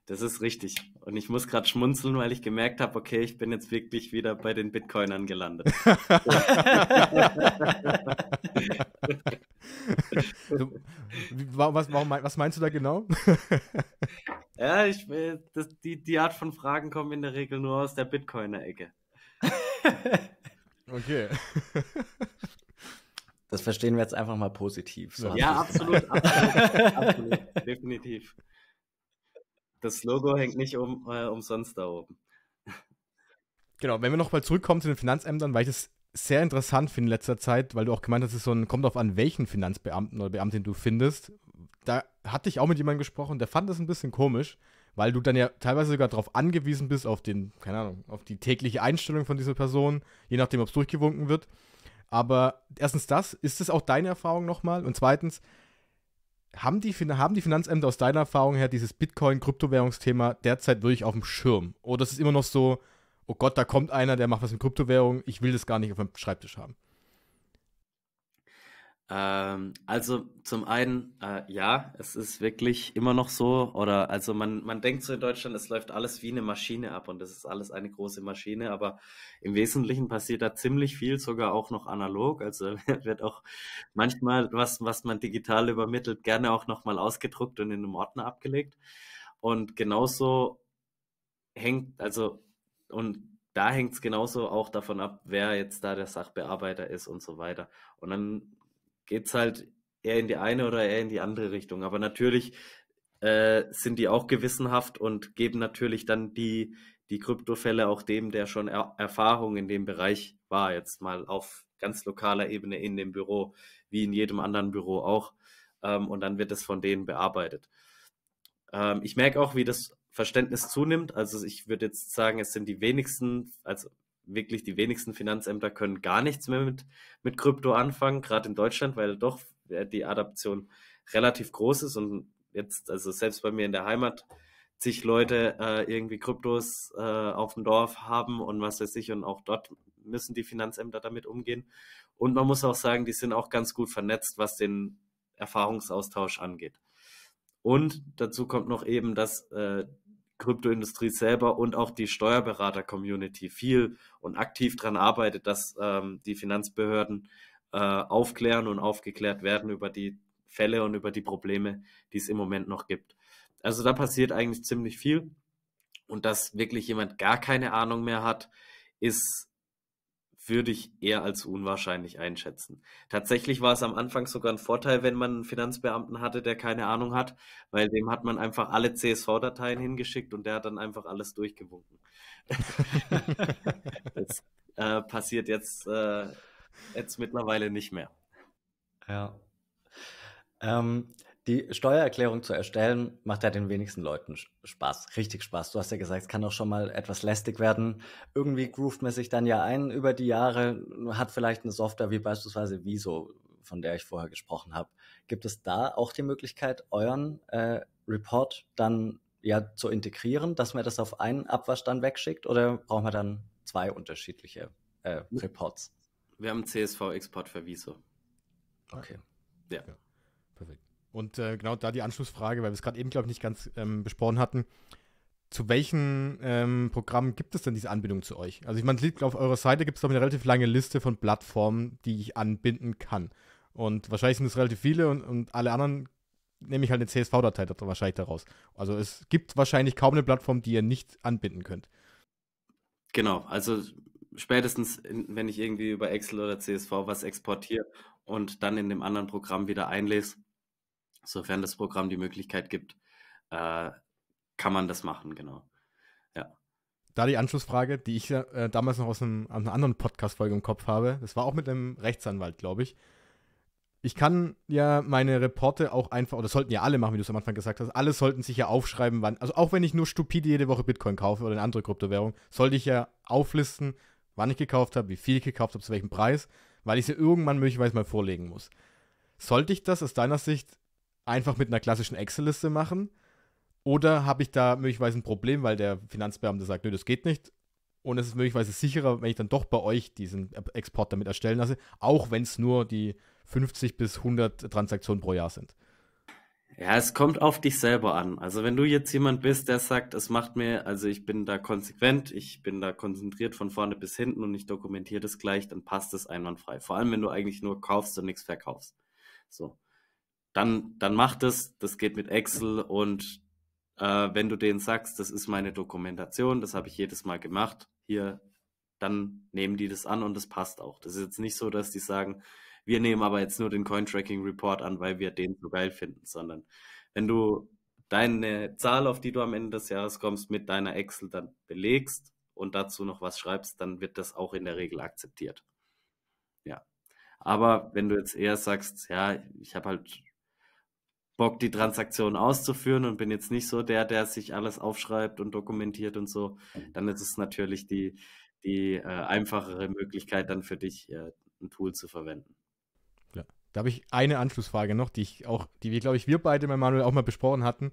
Das ist richtig. Und ich muss gerade schmunzeln, weil ich gemerkt habe, okay, ich bin jetzt wirklich wieder bei den Bitcoinern gelandet. so, was, warum, was meinst du da genau? ja, ich, äh, das, die, die Art von Fragen kommen in der Regel nur aus der Bitcoiner-Ecke. okay. Das verstehen wir jetzt einfach mal positiv. So ja, absolut, absolut, absolut, definitiv das Logo hängt nicht um, äh, umsonst da oben. Genau, wenn wir nochmal zurückkommen zu den Finanzämtern, weil ich das sehr interessant finde in letzter Zeit, weil du auch gemeint hast, es so ein, kommt auf an, welchen Finanzbeamten oder Beamtin du findest. Da hatte ich auch mit jemandem gesprochen, der fand das ein bisschen komisch, weil du dann ja teilweise sogar darauf angewiesen bist, auf den, keine Ahnung, auf die tägliche Einstellung von dieser Person, je nachdem, ob es durchgewunken wird. Aber erstens das, ist das auch deine Erfahrung nochmal? Und zweitens, haben die, haben die Finanzämter aus deiner Erfahrung her dieses Bitcoin-Kryptowährungsthema derzeit wirklich auf dem Schirm? Oder ist es immer noch so, oh Gott, da kommt einer, der macht was mit Kryptowährung, ich will das gar nicht auf meinem Schreibtisch haben? Ähm, also zum einen, äh, ja, es ist wirklich immer noch so, oder also man, man denkt so in Deutschland, es läuft alles wie eine Maschine ab und es ist alles eine große Maschine, aber im Wesentlichen passiert da ziemlich viel, sogar auch noch analog. Also wird auch manchmal was, was man digital übermittelt, gerne auch nochmal ausgedruckt und in einem Ordner abgelegt. Und genauso hängt, also, und da hängt es genauso auch davon ab, wer jetzt da der Sachbearbeiter ist und so weiter. Und dann geht es halt eher in die eine oder eher in die andere Richtung. Aber natürlich äh, sind die auch gewissenhaft und geben natürlich dann die, die Kryptofälle auch dem, der schon er Erfahrung in dem Bereich war, jetzt mal auf ganz lokaler Ebene in dem Büro, wie in jedem anderen Büro auch. Ähm, und dann wird es von denen bearbeitet. Ähm, ich merke auch, wie das Verständnis zunimmt. Also ich würde jetzt sagen, es sind die wenigsten, also wirklich die wenigsten Finanzämter können gar nichts mehr mit, mit Krypto anfangen, gerade in Deutschland, weil doch äh, die Adaption relativ groß ist und jetzt, also selbst bei mir in der Heimat, zig Leute äh, irgendwie Kryptos äh, auf dem Dorf haben und was weiß ich und auch dort müssen die Finanzämter damit umgehen. Und man muss auch sagen, die sind auch ganz gut vernetzt, was den Erfahrungsaustausch angeht. Und dazu kommt noch eben, dass äh, Kryptoindustrie selber und auch die Steuerberater-Community viel und aktiv daran arbeitet, dass ähm, die Finanzbehörden äh, aufklären und aufgeklärt werden über die Fälle und über die Probleme, die es im Moment noch gibt. Also da passiert eigentlich ziemlich viel. Und dass wirklich jemand gar keine Ahnung mehr hat, ist würde ich eher als unwahrscheinlich einschätzen. Tatsächlich war es am Anfang sogar ein Vorteil, wenn man einen Finanzbeamten hatte, der keine Ahnung hat, weil dem hat man einfach alle CSV-Dateien hingeschickt und der hat dann einfach alles durchgewunken. das äh, passiert jetzt, äh, jetzt mittlerweile nicht mehr. Ja. Ähm, die Steuererklärung zu erstellen macht ja den wenigsten Leuten Spaß, richtig Spaß. Du hast ja gesagt, es kann auch schon mal etwas lästig werden. Irgendwie groovt man sich dann ja ein über die Jahre, hat vielleicht eine Software wie beispielsweise Wieso, von der ich vorher gesprochen habe. Gibt es da auch die Möglichkeit, euren äh, Report dann ja zu integrieren, dass man das auf einen Abwasch dann wegschickt oder brauchen wir dann zwei unterschiedliche äh, Reports? Wir haben CSV-Export für Wieso. Okay. Ja. ja. Perfekt. Und äh, genau da die Anschlussfrage, weil wir es gerade eben, glaube ich, nicht ganz ähm, besprochen hatten. Zu welchen ähm, Programmen gibt es denn diese Anbindung zu euch? Also ich meine, auf eurer Seite gibt es doch eine relativ lange Liste von Plattformen, die ich anbinden kann. Und wahrscheinlich sind es relativ viele und, und alle anderen nehme ich halt eine CSV-Datei wahrscheinlich daraus. Also es gibt wahrscheinlich kaum eine Plattform, die ihr nicht anbinden könnt. Genau, also spätestens, wenn ich irgendwie über Excel oder CSV was exportiere und dann in dem anderen Programm wieder einlese, Sofern das Programm die Möglichkeit gibt, äh, kann man das machen, genau. Ja. Da die Anschlussfrage, die ich äh, damals noch aus, einem, aus einer anderen Podcast-Folge im Kopf habe, das war auch mit einem Rechtsanwalt, glaube ich. Ich kann ja meine Reporte auch einfach, oder sollten ja alle machen, wie du es am Anfang gesagt hast, alle sollten sich ja aufschreiben, wann, also auch wenn ich nur stupide jede Woche Bitcoin kaufe oder eine andere Kryptowährung, sollte ich ja auflisten, wann ich gekauft habe, wie viel ich gekauft habe, zu welchem Preis, weil ich sie irgendwann möglicherweise mal vorlegen muss. Sollte ich das aus deiner Sicht einfach mit einer klassischen Excel-Liste machen? Oder habe ich da möglicherweise ein Problem, weil der Finanzbeamte sagt, nö, das geht nicht? Und es ist möglicherweise sicherer, wenn ich dann doch bei euch diesen Export damit erstellen lasse, auch wenn es nur die 50 bis 100 Transaktionen pro Jahr sind. Ja, es kommt auf dich selber an. Also wenn du jetzt jemand bist, der sagt, es macht mir, also ich bin da konsequent, ich bin da konzentriert von vorne bis hinten und ich dokumentiere das gleich, dann passt es einwandfrei. Vor allem, wenn du eigentlich nur kaufst und nichts verkaufst. So dann, dann mach das. Das geht mit Excel und äh, wenn du denen sagst, das ist meine Dokumentation, das habe ich jedes Mal gemacht, hier, dann nehmen die das an und das passt auch. Das ist jetzt nicht so, dass die sagen, wir nehmen aber jetzt nur den Coin Tracking Report an, weil wir den so geil finden, sondern wenn du deine Zahl, auf die du am Ende des Jahres kommst, mit deiner Excel dann belegst und dazu noch was schreibst, dann wird das auch in der Regel akzeptiert. Ja. Aber wenn du jetzt eher sagst, ja, ich habe halt Bock, die Transaktion auszuführen und bin jetzt nicht so der, der sich alles aufschreibt und dokumentiert und so, dann ist es natürlich die, die äh, einfachere Möglichkeit, dann für dich äh, ein Tool zu verwenden. Ja. Da habe ich eine Anschlussfrage noch, die ich auch, die wir, glaube ich, wir beide mit Manuel auch mal besprochen hatten.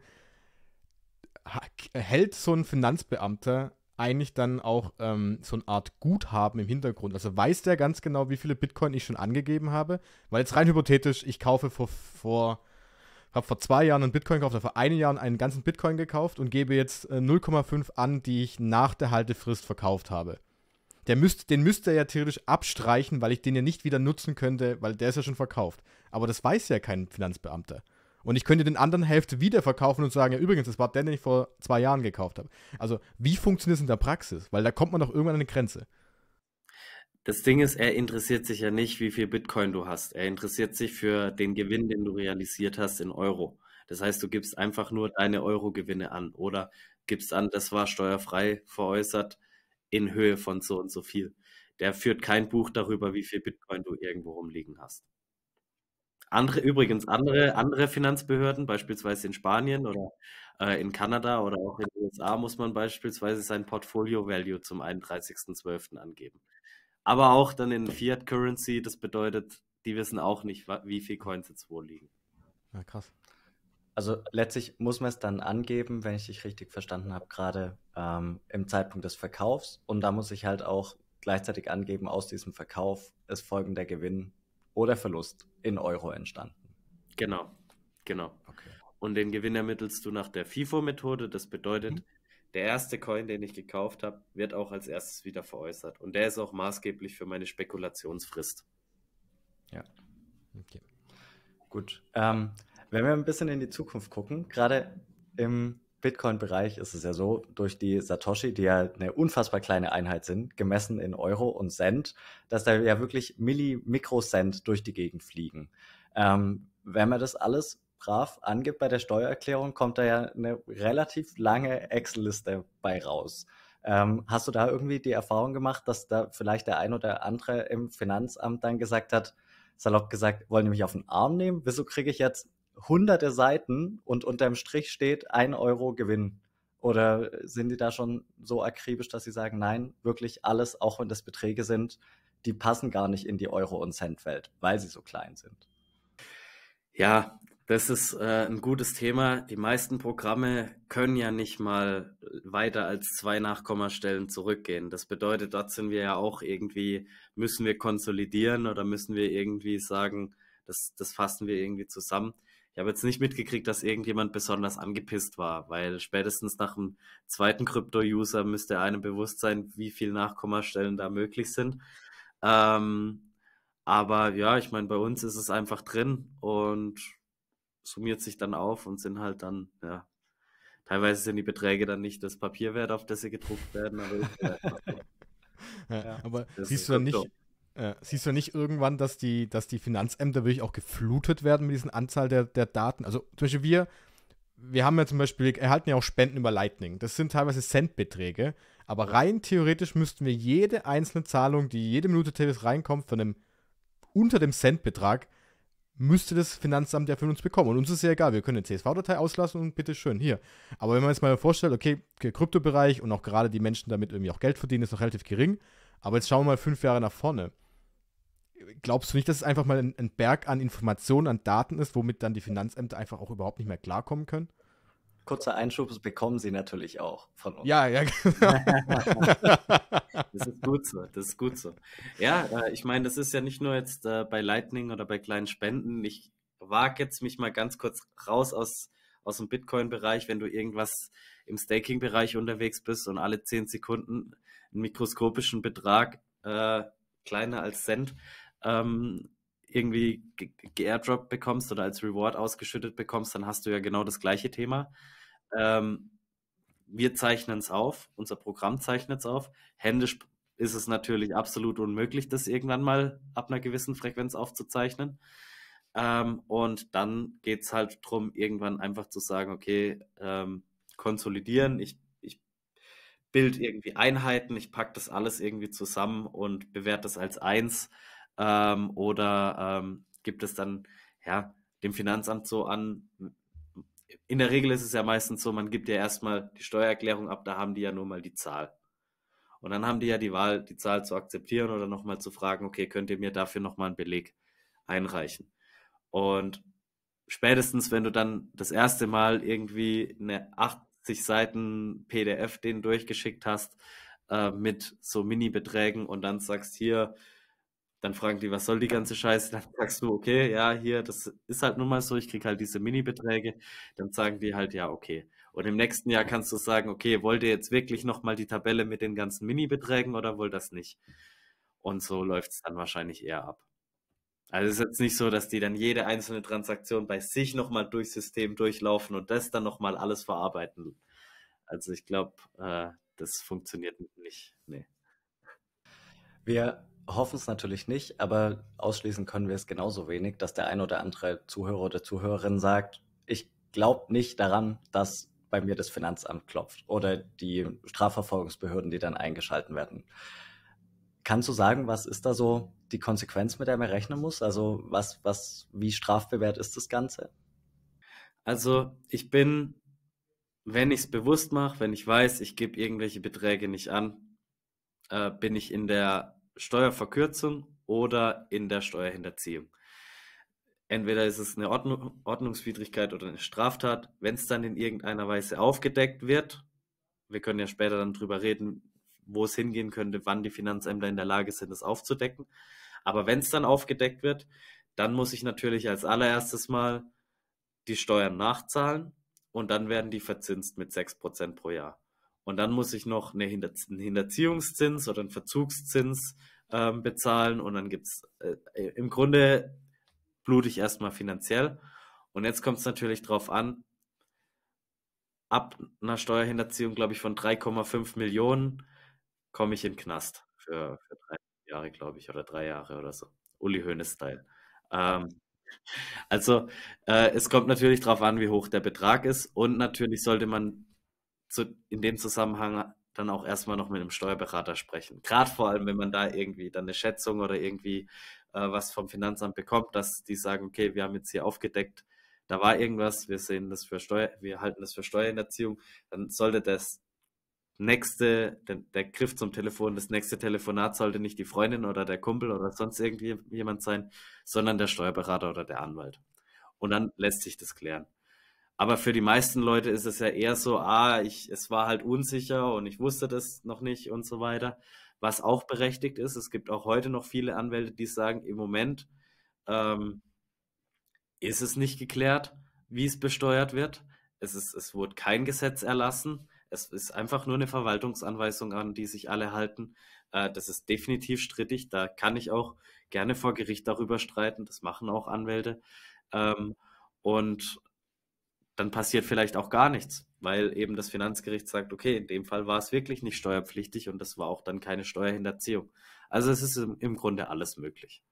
Hält so ein Finanzbeamter eigentlich dann auch ähm, so eine Art Guthaben im Hintergrund? Also weiß der ganz genau, wie viele Bitcoin ich schon angegeben habe? Weil jetzt rein hypothetisch, ich kaufe vor, vor habe vor zwei Jahren einen Bitcoin gekauft, habe vor einem Jahr einen ganzen Bitcoin gekauft und gebe jetzt 0,5 äh, an, die ich nach der Haltefrist verkauft habe. Der müsst, den müsste er ja theoretisch abstreichen, weil ich den ja nicht wieder nutzen könnte, weil der ist ja schon verkauft. Aber das weiß ja kein Finanzbeamter. Und ich könnte den anderen Hälfte wieder verkaufen und sagen, ja übrigens, das war der, den ich vor zwei Jahren gekauft habe. Also wie funktioniert das in der Praxis? Weil da kommt man doch irgendwann an eine Grenze. Das Ding ist, er interessiert sich ja nicht, wie viel Bitcoin du hast. Er interessiert sich für den Gewinn, den du realisiert hast in Euro. Das heißt, du gibst einfach nur deine Euro-Gewinne an oder gibst an, das war steuerfrei veräußert in Höhe von so und so viel. Der führt kein Buch darüber, wie viel Bitcoin du irgendwo rumliegen hast. Andere, übrigens andere, andere Finanzbehörden, beispielsweise in Spanien oder äh, in Kanada oder auch in den USA, muss man beispielsweise sein Portfolio Value zum 31.12. angeben aber auch dann in Fiat Currency. Das bedeutet, die wissen auch nicht, wie viel Coins jetzt wo liegen. Ja, krass. Also letztlich muss man es dann angeben, wenn ich dich richtig verstanden habe, gerade ähm, im Zeitpunkt des Verkaufs. Und da muss ich halt auch gleichzeitig angeben, aus diesem Verkauf ist folgender Gewinn oder Verlust in Euro entstanden. Genau, genau. Okay. Und den Gewinn ermittelst du nach der FIFO-Methode. Das bedeutet, mhm der erste Coin, den ich gekauft habe, wird auch als erstes wieder veräußert. Und der ist auch maßgeblich für meine Spekulationsfrist. Ja. Okay. Gut. Ähm, wenn wir ein bisschen in die Zukunft gucken, gerade im Bitcoin-Bereich ist es ja so, durch die Satoshi, die ja eine unfassbar kleine Einheit sind, gemessen in Euro und Cent, dass da ja wirklich Milli-Mikrocent durch die Gegend fliegen. Ähm, wenn man das alles brav angibt bei der Steuererklärung, kommt da ja eine relativ lange Excel-Liste bei raus. Ähm, hast du da irgendwie die Erfahrung gemacht, dass da vielleicht der ein oder andere im Finanzamt dann gesagt hat, salopp gesagt, wollen die mich auf den Arm nehmen? Wieso kriege ich jetzt hunderte Seiten und unterm Strich steht ein Euro Gewinn? Oder sind die da schon so akribisch, dass sie sagen, nein, wirklich alles, auch wenn das Beträge sind, die passen gar nicht in die Euro- und Centwelt, weil sie so klein sind? Ja, das ist äh, ein gutes Thema. Die meisten Programme können ja nicht mal weiter als zwei Nachkommastellen zurückgehen. Das bedeutet, dort sind wir ja auch irgendwie, müssen wir konsolidieren oder müssen wir irgendwie sagen, das, das fassen wir irgendwie zusammen. Ich habe jetzt nicht mitgekriegt, dass irgendjemand besonders angepisst war, weil spätestens nach dem zweiten Krypto-User müsste einem bewusst sein, wie viele Nachkommastellen da möglich sind. Ähm, aber ja, ich meine, bei uns ist es einfach drin und summiert sich dann auf und sind halt dann, ja, teilweise sind die Beträge dann nicht das Papierwert, auf das sie gedruckt werden. Aber, ja, aber siehst du dann nicht, äh, siehst du nicht irgendwann, dass die, dass die Finanzämter wirklich auch geflutet werden mit diesen Anzahl der, der Daten? Also zum Beispiel wir, wir haben ja zum Beispiel, erhalten ja auch Spenden über Lightning. Das sind teilweise Centbeträge, aber rein theoretisch müssten wir jede einzelne Zahlung, die jede Minute TVs reinkommt, von einem unter dem Centbetrag müsste das Finanzamt ja von uns bekommen. Und uns ist ja egal, wir können eine CSV-Datei auslassen und bitteschön, hier. Aber wenn man jetzt mal vorstellt, okay, Kryptobereich und auch gerade die Menschen damit irgendwie auch Geld verdienen, ist noch relativ gering. Aber jetzt schauen wir mal fünf Jahre nach vorne. Glaubst du nicht, dass es einfach mal ein, ein Berg an Informationen, an Daten ist, womit dann die Finanzämter einfach auch überhaupt nicht mehr klarkommen können? kurzer Einschub, das bekommen sie natürlich auch von uns. Ja, ja. Genau. das ist gut so, das ist gut so. Ja, äh, ich meine, das ist ja nicht nur jetzt äh, bei Lightning oder bei kleinen Spenden. Ich wage jetzt mich mal ganz kurz raus aus, aus dem Bitcoin-Bereich, wenn du irgendwas im Staking-Bereich unterwegs bist und alle zehn Sekunden einen mikroskopischen Betrag äh, kleiner als Cent ähm, irgendwie geairdroppt bekommst oder als Reward ausgeschüttet bekommst, dann hast du ja genau das gleiche Thema. Ähm, wir zeichnen es auf, unser Programm zeichnet es auf. Händisch ist es natürlich absolut unmöglich, das irgendwann mal ab einer gewissen Frequenz aufzuzeichnen. Ähm, und dann geht es halt darum, irgendwann einfach zu sagen, okay, ähm, konsolidieren, ich, ich bild irgendwie Einheiten, ich packe das alles irgendwie zusammen und bewerte das als eins. Ähm, oder ähm, gibt es dann ja dem Finanzamt so an? Hm, in der Regel ist es ja meistens so, man gibt ja erstmal die Steuererklärung ab, da haben die ja nur mal die Zahl. Und dann haben die ja die Wahl, die Zahl zu akzeptieren oder nochmal zu fragen, okay, könnt ihr mir dafür nochmal einen Beleg einreichen? Und spätestens, wenn du dann das erste Mal irgendwie eine 80 Seiten PDF denen durchgeschickt hast, äh, mit so Mini-Beträgen und dann sagst hier, dann fragen die, was soll die ganze Scheiße? Dann sagst du, okay, ja, hier, das ist halt nun mal so, ich krieg halt diese Mini-Beträge. Dann sagen die halt, ja, okay. Und im nächsten Jahr kannst du sagen, okay, wollt ihr jetzt wirklich nochmal die Tabelle mit den ganzen Mini-Beträgen oder wollt das nicht? Und so läuft es dann wahrscheinlich eher ab. Also es ist jetzt nicht so, dass die dann jede einzelne Transaktion bei sich nochmal durchs System durchlaufen und das dann nochmal alles verarbeiten. Also ich glaube, äh, das funktioniert nicht. Nee. Wir hoffen es natürlich nicht, aber ausschließen können wir es genauso wenig, dass der ein oder andere Zuhörer oder Zuhörerin sagt, ich glaube nicht daran, dass bei mir das Finanzamt klopft oder die Strafverfolgungsbehörden, die dann eingeschalten werden. Kannst du sagen, was ist da so die Konsequenz, mit der man rechnen muss? Also was, was, wie strafbewehrt ist das Ganze? Also ich bin, wenn ich es bewusst mache, wenn ich weiß, ich gebe irgendwelche Beträge nicht an, äh, bin ich in der Steuerverkürzung oder in der Steuerhinterziehung. Entweder ist es eine Ordnung, Ordnungswidrigkeit oder eine Straftat. Wenn es dann in irgendeiner Weise aufgedeckt wird, wir können ja später dann drüber reden, wo es hingehen könnte, wann die Finanzämter in der Lage sind, es aufzudecken. Aber wenn es dann aufgedeckt wird, dann muss ich natürlich als allererstes mal die Steuern nachzahlen und dann werden die verzinst mit 6% pro Jahr. Und dann muss ich noch eine Hinter einen Hinterziehungszins oder einen Verzugszins ähm, bezahlen. Und dann gibt's äh, im Grunde blute ich erstmal finanziell. Und jetzt kommt es natürlich darauf an, ab einer Steuerhinterziehung, glaube ich, von 3,5 Millionen komme ich in den Knast für, für drei Jahre, glaube ich, oder drei Jahre oder so. Uli Hoeneß-Style. Ähm, also äh, es kommt natürlich darauf an, wie hoch der Betrag ist und natürlich sollte man zu, in dem Zusammenhang dann auch erstmal noch mit einem Steuerberater sprechen. Gerade vor allem, wenn man da irgendwie dann eine Schätzung oder irgendwie äh, was vom Finanzamt bekommt, dass die sagen, okay, wir haben jetzt hier aufgedeckt, da war irgendwas, wir sehen das für Steuer, wir halten das für Steuerhinterziehung, dann sollte das nächste, der, der Griff zum Telefon, das nächste Telefonat sollte nicht die Freundin oder der Kumpel oder sonst irgendwie jemand sein, sondern der Steuerberater oder der Anwalt. Und dann lässt sich das klären. Aber für die meisten Leute ist es ja eher so, ah, ich, es war halt unsicher und ich wusste das noch nicht und so weiter. Was auch berechtigt ist, es gibt auch heute noch viele Anwälte, die sagen, im Moment ähm, ist es nicht geklärt, wie es besteuert wird. Es, ist, es wurde kein Gesetz erlassen. Es ist einfach nur eine Verwaltungsanweisung, an die sich alle halten. Äh, das ist definitiv strittig. Da kann ich auch gerne vor Gericht darüber streiten. Das machen auch Anwälte. Ähm, und dann passiert vielleicht auch gar nichts, weil eben das Finanzgericht sagt, okay, in dem Fall war es wirklich nicht steuerpflichtig und das war auch dann keine Steuerhinterziehung. Also es ist im, im Grunde alles möglich.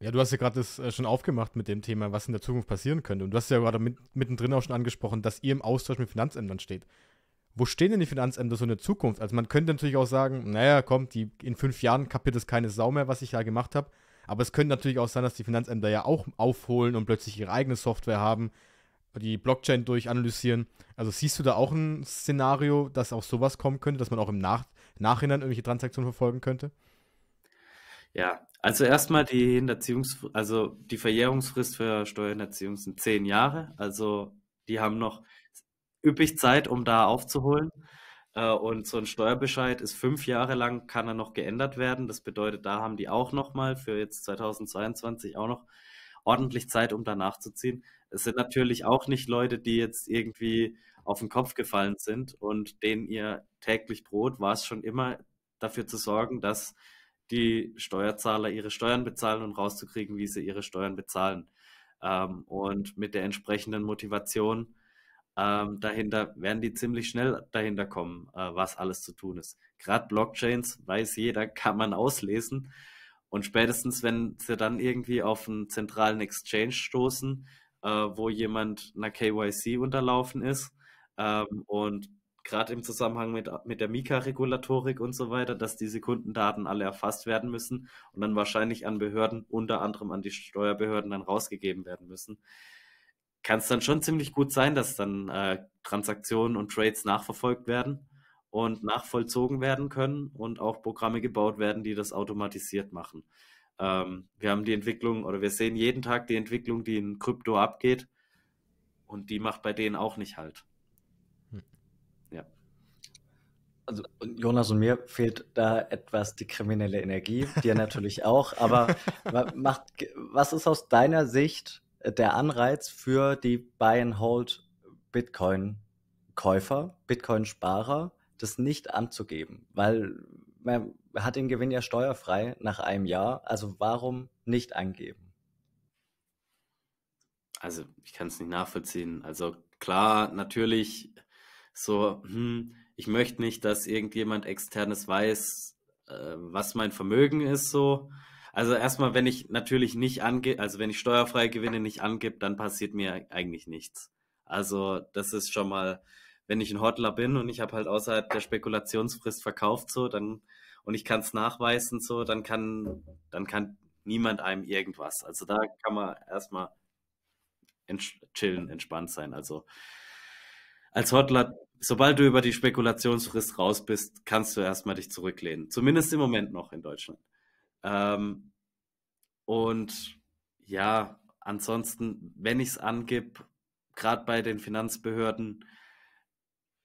Ja, du hast ja gerade das äh, schon aufgemacht mit dem Thema, was in der Zukunft passieren könnte. Und du hast ja gerade mit, mittendrin auch schon angesprochen, dass ihr im Austausch mit Finanzämtern steht. Wo stehen denn die Finanzämter so in der Zukunft? Also man könnte natürlich auch sagen, naja, komm, die, in fünf Jahren kapiert es keine Sau mehr, was ich da gemacht habe. Aber es könnte natürlich auch sein, dass die Finanzämter ja auch aufholen und plötzlich ihre eigene Software haben, die Blockchain durchanalysieren. Also siehst du da auch ein Szenario, dass auch sowas kommen könnte, dass man auch im Nach Nachhinein irgendwelche Transaktionen verfolgen könnte? Ja, also erstmal die Hinterziehungs also die Verjährungsfrist für Steuerhinterziehung sind zehn Jahre. Also die haben noch üppig Zeit, um da aufzuholen. Äh, und so ein Steuerbescheid ist fünf Jahre lang, kann er noch geändert werden. Das bedeutet, da haben die auch nochmal für jetzt 2022 auch noch ordentlich Zeit, um da nachzuziehen es sind natürlich auch nicht Leute, die jetzt irgendwie auf den Kopf gefallen sind und denen ihr täglich Brot war es schon immer dafür zu sorgen, dass die Steuerzahler ihre Steuern bezahlen und rauszukriegen, wie sie ihre Steuern bezahlen. Ähm, und mit der entsprechenden Motivation ähm, dahinter werden die ziemlich schnell dahinter kommen, äh, was alles zu tun ist. Gerade Blockchains, weiß jeder, kann man auslesen. Und spätestens, wenn sie dann irgendwie auf einen zentralen Exchange stoßen, äh, wo jemand einer KYC unterlaufen ist. Ähm, und gerade im Zusammenhang mit, mit der Mika-Regulatorik und so weiter, dass diese Kundendaten alle erfasst werden müssen und dann wahrscheinlich an Behörden, unter anderem an die Steuerbehörden, dann rausgegeben werden müssen. Kann es dann schon ziemlich gut sein, dass dann äh, Transaktionen und Trades nachverfolgt werden und nachvollzogen werden können und auch Programme gebaut werden, die das automatisiert machen. Ähm, wir haben die Entwicklung oder wir sehen jeden Tag die Entwicklung, die in Krypto abgeht. Und die macht bei denen auch nicht halt. Hm. Ja. Also Jonas und mir fehlt da etwas die kriminelle Energie, dir natürlich auch, aber macht, was ist aus deiner Sicht äh, der Anreiz für die Buy and Hold Bitcoin Käufer, Bitcoin Sparer, das nicht anzugeben? Weil man hat den Gewinn ja steuerfrei nach einem Jahr. Also warum nicht angeben? Also ich kann es nicht nachvollziehen. Also klar, natürlich so, hm, ich möchte nicht, dass irgendjemand externes weiß, äh, was mein Vermögen ist so. Also erstmal, wenn ich natürlich nicht ange, also wenn ich steuerfreie Gewinne nicht angebe, dann passiert mir eigentlich nichts. Also das ist schon mal wenn ich ein Hortler bin und ich habe halt außerhalb der Spekulationsfrist verkauft, so, dann, und ich kann es nachweisen, so, dann kann, dann kann niemand einem irgendwas. Also da kann man erstmal ents chillen, entspannt sein. Also als Hortler, sobald du über die Spekulationsfrist raus bist, kannst du erstmal dich zurücklehnen. Zumindest im Moment noch in Deutschland. Ähm, und ja, ansonsten, wenn ich es angib, gerade bei den Finanzbehörden,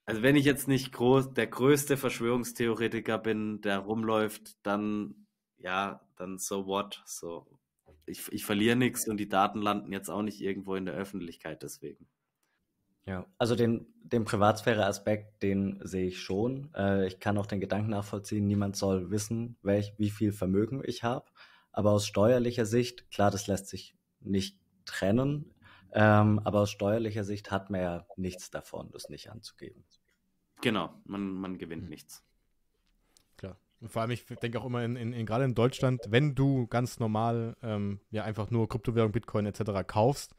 also wenn ich jetzt nicht groß, der größte Verschwörungstheoretiker bin, der rumläuft, dann ja, dann so what? So, ich, ich verliere nichts und die Daten landen jetzt auch nicht irgendwo in der Öffentlichkeit deswegen. Ja, also den, den Privatsphäre-Aspekt, den sehe ich schon. Äh, ich kann auch den Gedanken nachvollziehen, niemand soll wissen, welch, wie viel Vermögen ich habe. Aber aus steuerlicher Sicht, klar, das lässt sich nicht trennen, ähm, aber aus steuerlicher Sicht hat man ja nichts davon, das nicht anzugeben. Genau, man, man gewinnt mhm. nichts. Klar. Und vor allem, ich denke auch immer, in, in, in, gerade in Deutschland, wenn du ganz normal ähm, ja einfach nur Kryptowährung, Bitcoin etc. kaufst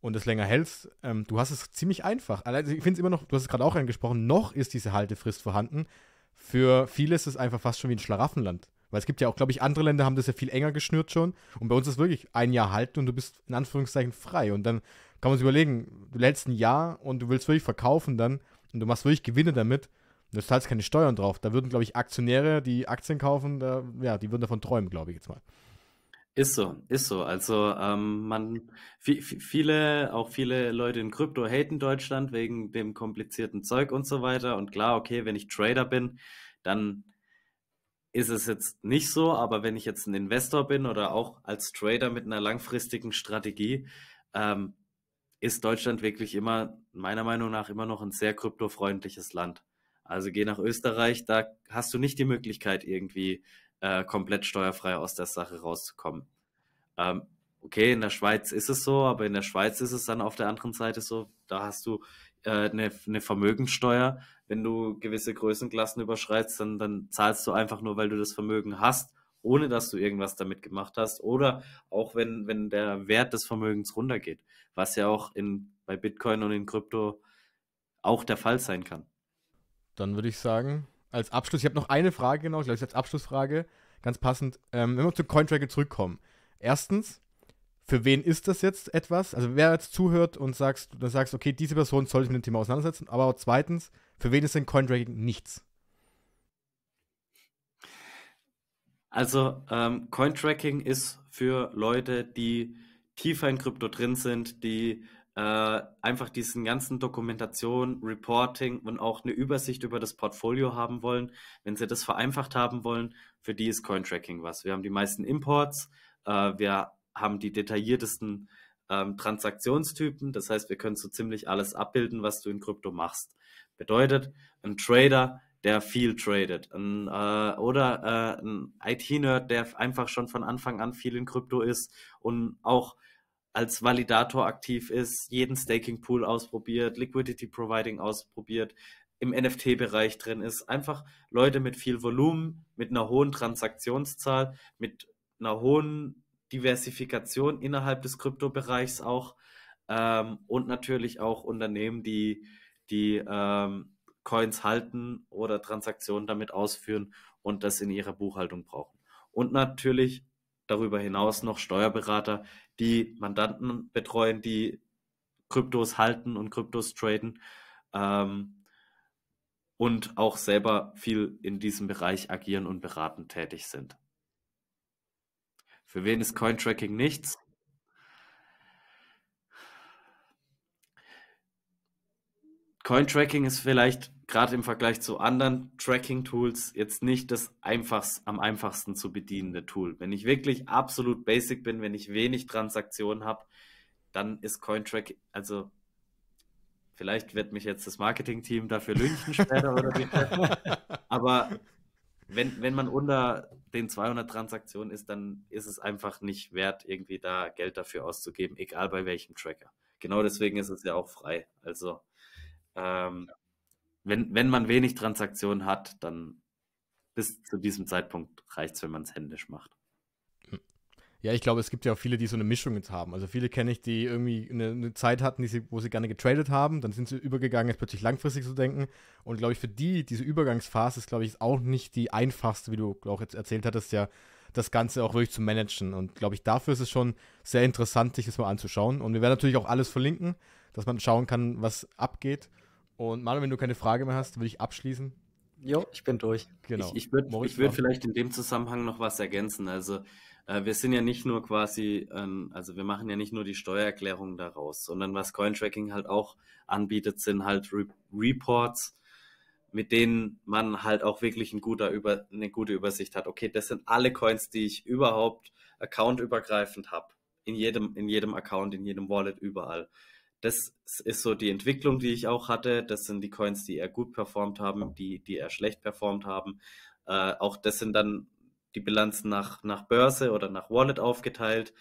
und es länger hältst, ähm, du hast es ziemlich einfach. Also ich finde es immer noch, du hast es gerade auch angesprochen, noch ist diese Haltefrist vorhanden. Für viele ist es einfach fast schon wie ein Schlaraffenland. Weil es gibt ja auch, glaube ich, andere Länder haben das ja viel enger geschnürt schon. Und bei uns ist wirklich ein Jahr halten und du bist in Anführungszeichen frei. Und dann kann man sich überlegen, du hältst ein Jahr und du willst wirklich verkaufen, dann und du machst wirklich Gewinne damit du zahlst keine Steuern drauf, da würden, glaube ich, Aktionäre, die Aktien kaufen, da, ja, die würden davon träumen, glaube ich jetzt mal. Ist so, ist so. Also ähm, man viele, auch viele Leute in Krypto haten Deutschland wegen dem komplizierten Zeug und so weiter. Und klar, okay, wenn ich Trader bin, dann ist es jetzt nicht so, aber wenn ich jetzt ein Investor bin oder auch als Trader mit einer langfristigen Strategie, ähm, ist Deutschland wirklich immer meiner Meinung nach immer noch ein sehr kryptofreundliches Land. Also geh nach Österreich, da hast du nicht die Möglichkeit, irgendwie äh, komplett steuerfrei aus der Sache rauszukommen. Ähm, okay, in der Schweiz ist es so, aber in der Schweiz ist es dann auf der anderen Seite so, da hast du äh, eine, eine Vermögenssteuer. Wenn du gewisse Größenklassen überschreitst, dann, dann zahlst du einfach nur, weil du das Vermögen hast, ohne dass du irgendwas damit gemacht hast. Oder auch wenn, wenn der Wert des Vermögens runtergeht, was ja auch in bei Bitcoin und in Krypto auch der Fall sein kann. Dann würde ich sagen, als Abschluss, ich habe noch eine Frage, genau, ich glaube, als Abschlussfrage, ganz passend, ähm, wenn wir zu Cointracker zurückkommen. Erstens, für wen ist das jetzt etwas? Also wer jetzt zuhört und sagst, dann sagst, okay, diese Person soll sich mit dem Thema auseinandersetzen, aber auch zweitens, für wen ist denn Cointracking nichts? Also ähm, Cointracking ist für Leute, die tiefer in Krypto drin sind, die äh, einfach diesen ganzen Dokumentation, Reporting und auch eine Übersicht über das Portfolio haben wollen, wenn sie das vereinfacht haben wollen, für die ist Cointracking was. Wir haben die meisten Imports, äh, wir haben die detailliertesten ähm, Transaktionstypen, das heißt, wir können so ziemlich alles abbilden, was du in Krypto machst. Bedeutet, ein Trader, der viel tradet, ein, äh, oder äh, ein IT-Nerd, der einfach schon von Anfang an viel in Krypto ist und auch als Validator aktiv ist, jeden Staking Pool ausprobiert, Liquidity Providing ausprobiert, im NFT-Bereich drin ist. Einfach Leute mit viel Volumen, mit einer hohen Transaktionszahl, mit einer hohen Diversifikation innerhalb des Kryptobereichs auch ähm, und natürlich auch Unternehmen, die die ähm, Coins halten oder Transaktionen damit ausführen und das in ihrer Buchhaltung brauchen. Und natürlich darüber hinaus noch Steuerberater, die Mandanten betreuen, die Kryptos halten und Kryptos traden ähm, und auch selber viel in diesem Bereich agieren und beratend tätig sind. Für wen ist Cointracking nichts? Cointracking ist vielleicht gerade im Vergleich zu anderen Tracking-Tools jetzt nicht das einfachst, am einfachsten zu bedienende Tool. Wenn ich wirklich absolut basic bin, wenn ich wenig Transaktionen habe, dann ist Cointrack, also vielleicht wird mich jetzt das Marketing-Team dafür lynchen später oder wie. Aber wenn, wenn man unter den 200 Transaktionen ist, dann ist es einfach nicht wert, irgendwie da Geld dafür auszugeben, egal bei welchem Tracker. Genau deswegen ist es ja auch frei. Also ähm, wenn, wenn man wenig Transaktionen hat, dann bis zu diesem Zeitpunkt reicht es, wenn man es händisch macht. Hm. Ja, ich glaube, es gibt ja auch viele, die so eine Mischung jetzt haben. Also viele kenne ich, die irgendwie eine, eine Zeit hatten, die sie, wo sie gerne getradet haben, dann sind sie übergegangen, jetzt plötzlich langfristig zu denken. Und glaube ich, für die, diese Übergangsphase ist, glaube ich, auch nicht die einfachste, wie du auch jetzt erzählt hattest, ja, das Ganze auch wirklich zu managen. Und glaube ich, dafür ist es schon sehr interessant, sich das mal anzuschauen. Und wir werden natürlich auch alles verlinken, dass man schauen kann, was abgeht. Und Manuel, wenn du keine Frage mehr hast, würde ich abschließen. Jo, ich bin durch. Genau. Ich, ich würde würd vielleicht in dem Zusammenhang noch was ergänzen. Also äh, wir sind ja nicht nur quasi, ähm, also wir machen ja nicht nur die Steuererklärung daraus, sondern was Cointracking halt auch anbietet, sind halt Re Reports, mit denen man halt auch wirklich ein guter über, eine gute Übersicht hat. Okay, das sind alle Coins, die ich überhaupt accountübergreifend habe. In jedem, in jedem Account, in jedem Wallet, überall das ist so die Entwicklung, die ich auch hatte. Das sind die Coins, die eher gut performt haben, die, die eher schlecht performt haben. Äh, auch das sind dann die Bilanzen nach, nach Börse oder nach Wallet aufgeteilt.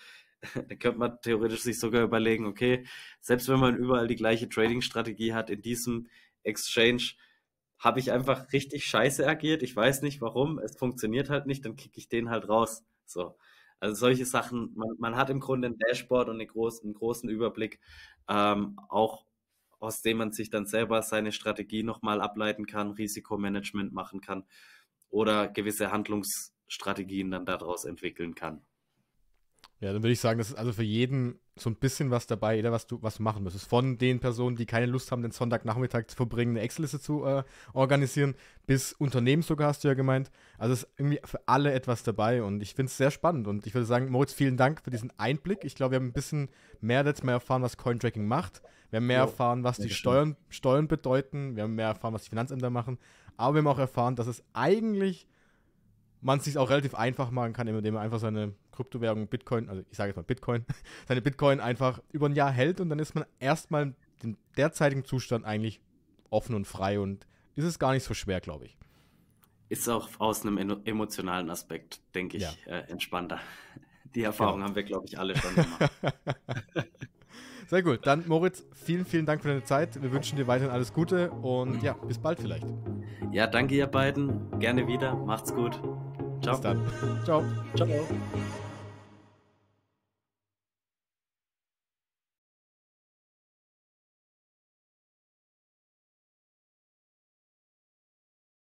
da könnte man theoretisch sich sogar überlegen, okay, selbst wenn man überall die gleiche Trading-Strategie hat, in diesem Exchange habe ich einfach richtig scheiße agiert. Ich weiß nicht warum. Es funktioniert halt nicht, dann kicke ich den halt raus. So. Also solche Sachen, man, man hat im Grunde ein Dashboard und einen großen, einen großen Überblick, ähm, auch aus dem man sich dann selber seine Strategie nochmal ableiten kann, Risikomanagement machen kann oder gewisse Handlungsstrategien dann daraus entwickeln kann. Ja, dann würde ich sagen, das ist also für jeden so ein bisschen was dabei, jeder, was du, was du machen müsstest. Von den Personen, die keine Lust haben, den Sonntagnachmittag zu verbringen, eine Excel-Liste zu äh, organisieren, bis Unternehmen sogar, hast du ja gemeint. Also ist irgendwie für alle etwas dabei und ich finde es sehr spannend. Und ich würde sagen, Moritz, vielen Dank für diesen Einblick. Ich glaube, wir haben ein bisschen mehr letztes Mal erfahren, was Cointracking macht. Wir haben mehr jo, erfahren, was die Steuern, Steuern bedeuten. Wir haben mehr erfahren, was die Finanzämter machen. Aber wir haben auch erfahren, dass es eigentlich man es sich auch relativ einfach machen kann, indem man einfach seine Kryptowährung Bitcoin, also ich sage jetzt mal Bitcoin, seine Bitcoin einfach über ein Jahr hält und dann ist man erstmal im derzeitigen Zustand eigentlich offen und frei und ist es gar nicht so schwer, glaube ich. Ist auch aus einem emotionalen Aspekt, denke ich, ja. äh, entspannter. Die Erfahrung genau. haben wir, glaube ich, alle schon gemacht. Sehr gut. Dann, Moritz, vielen, vielen Dank für deine Zeit. Wir wünschen dir weiterhin alles Gute und ja, bis bald vielleicht. Ja, danke ihr beiden. Gerne wieder. Macht's gut. Ciao. Bis dann. Ciao. Ciao.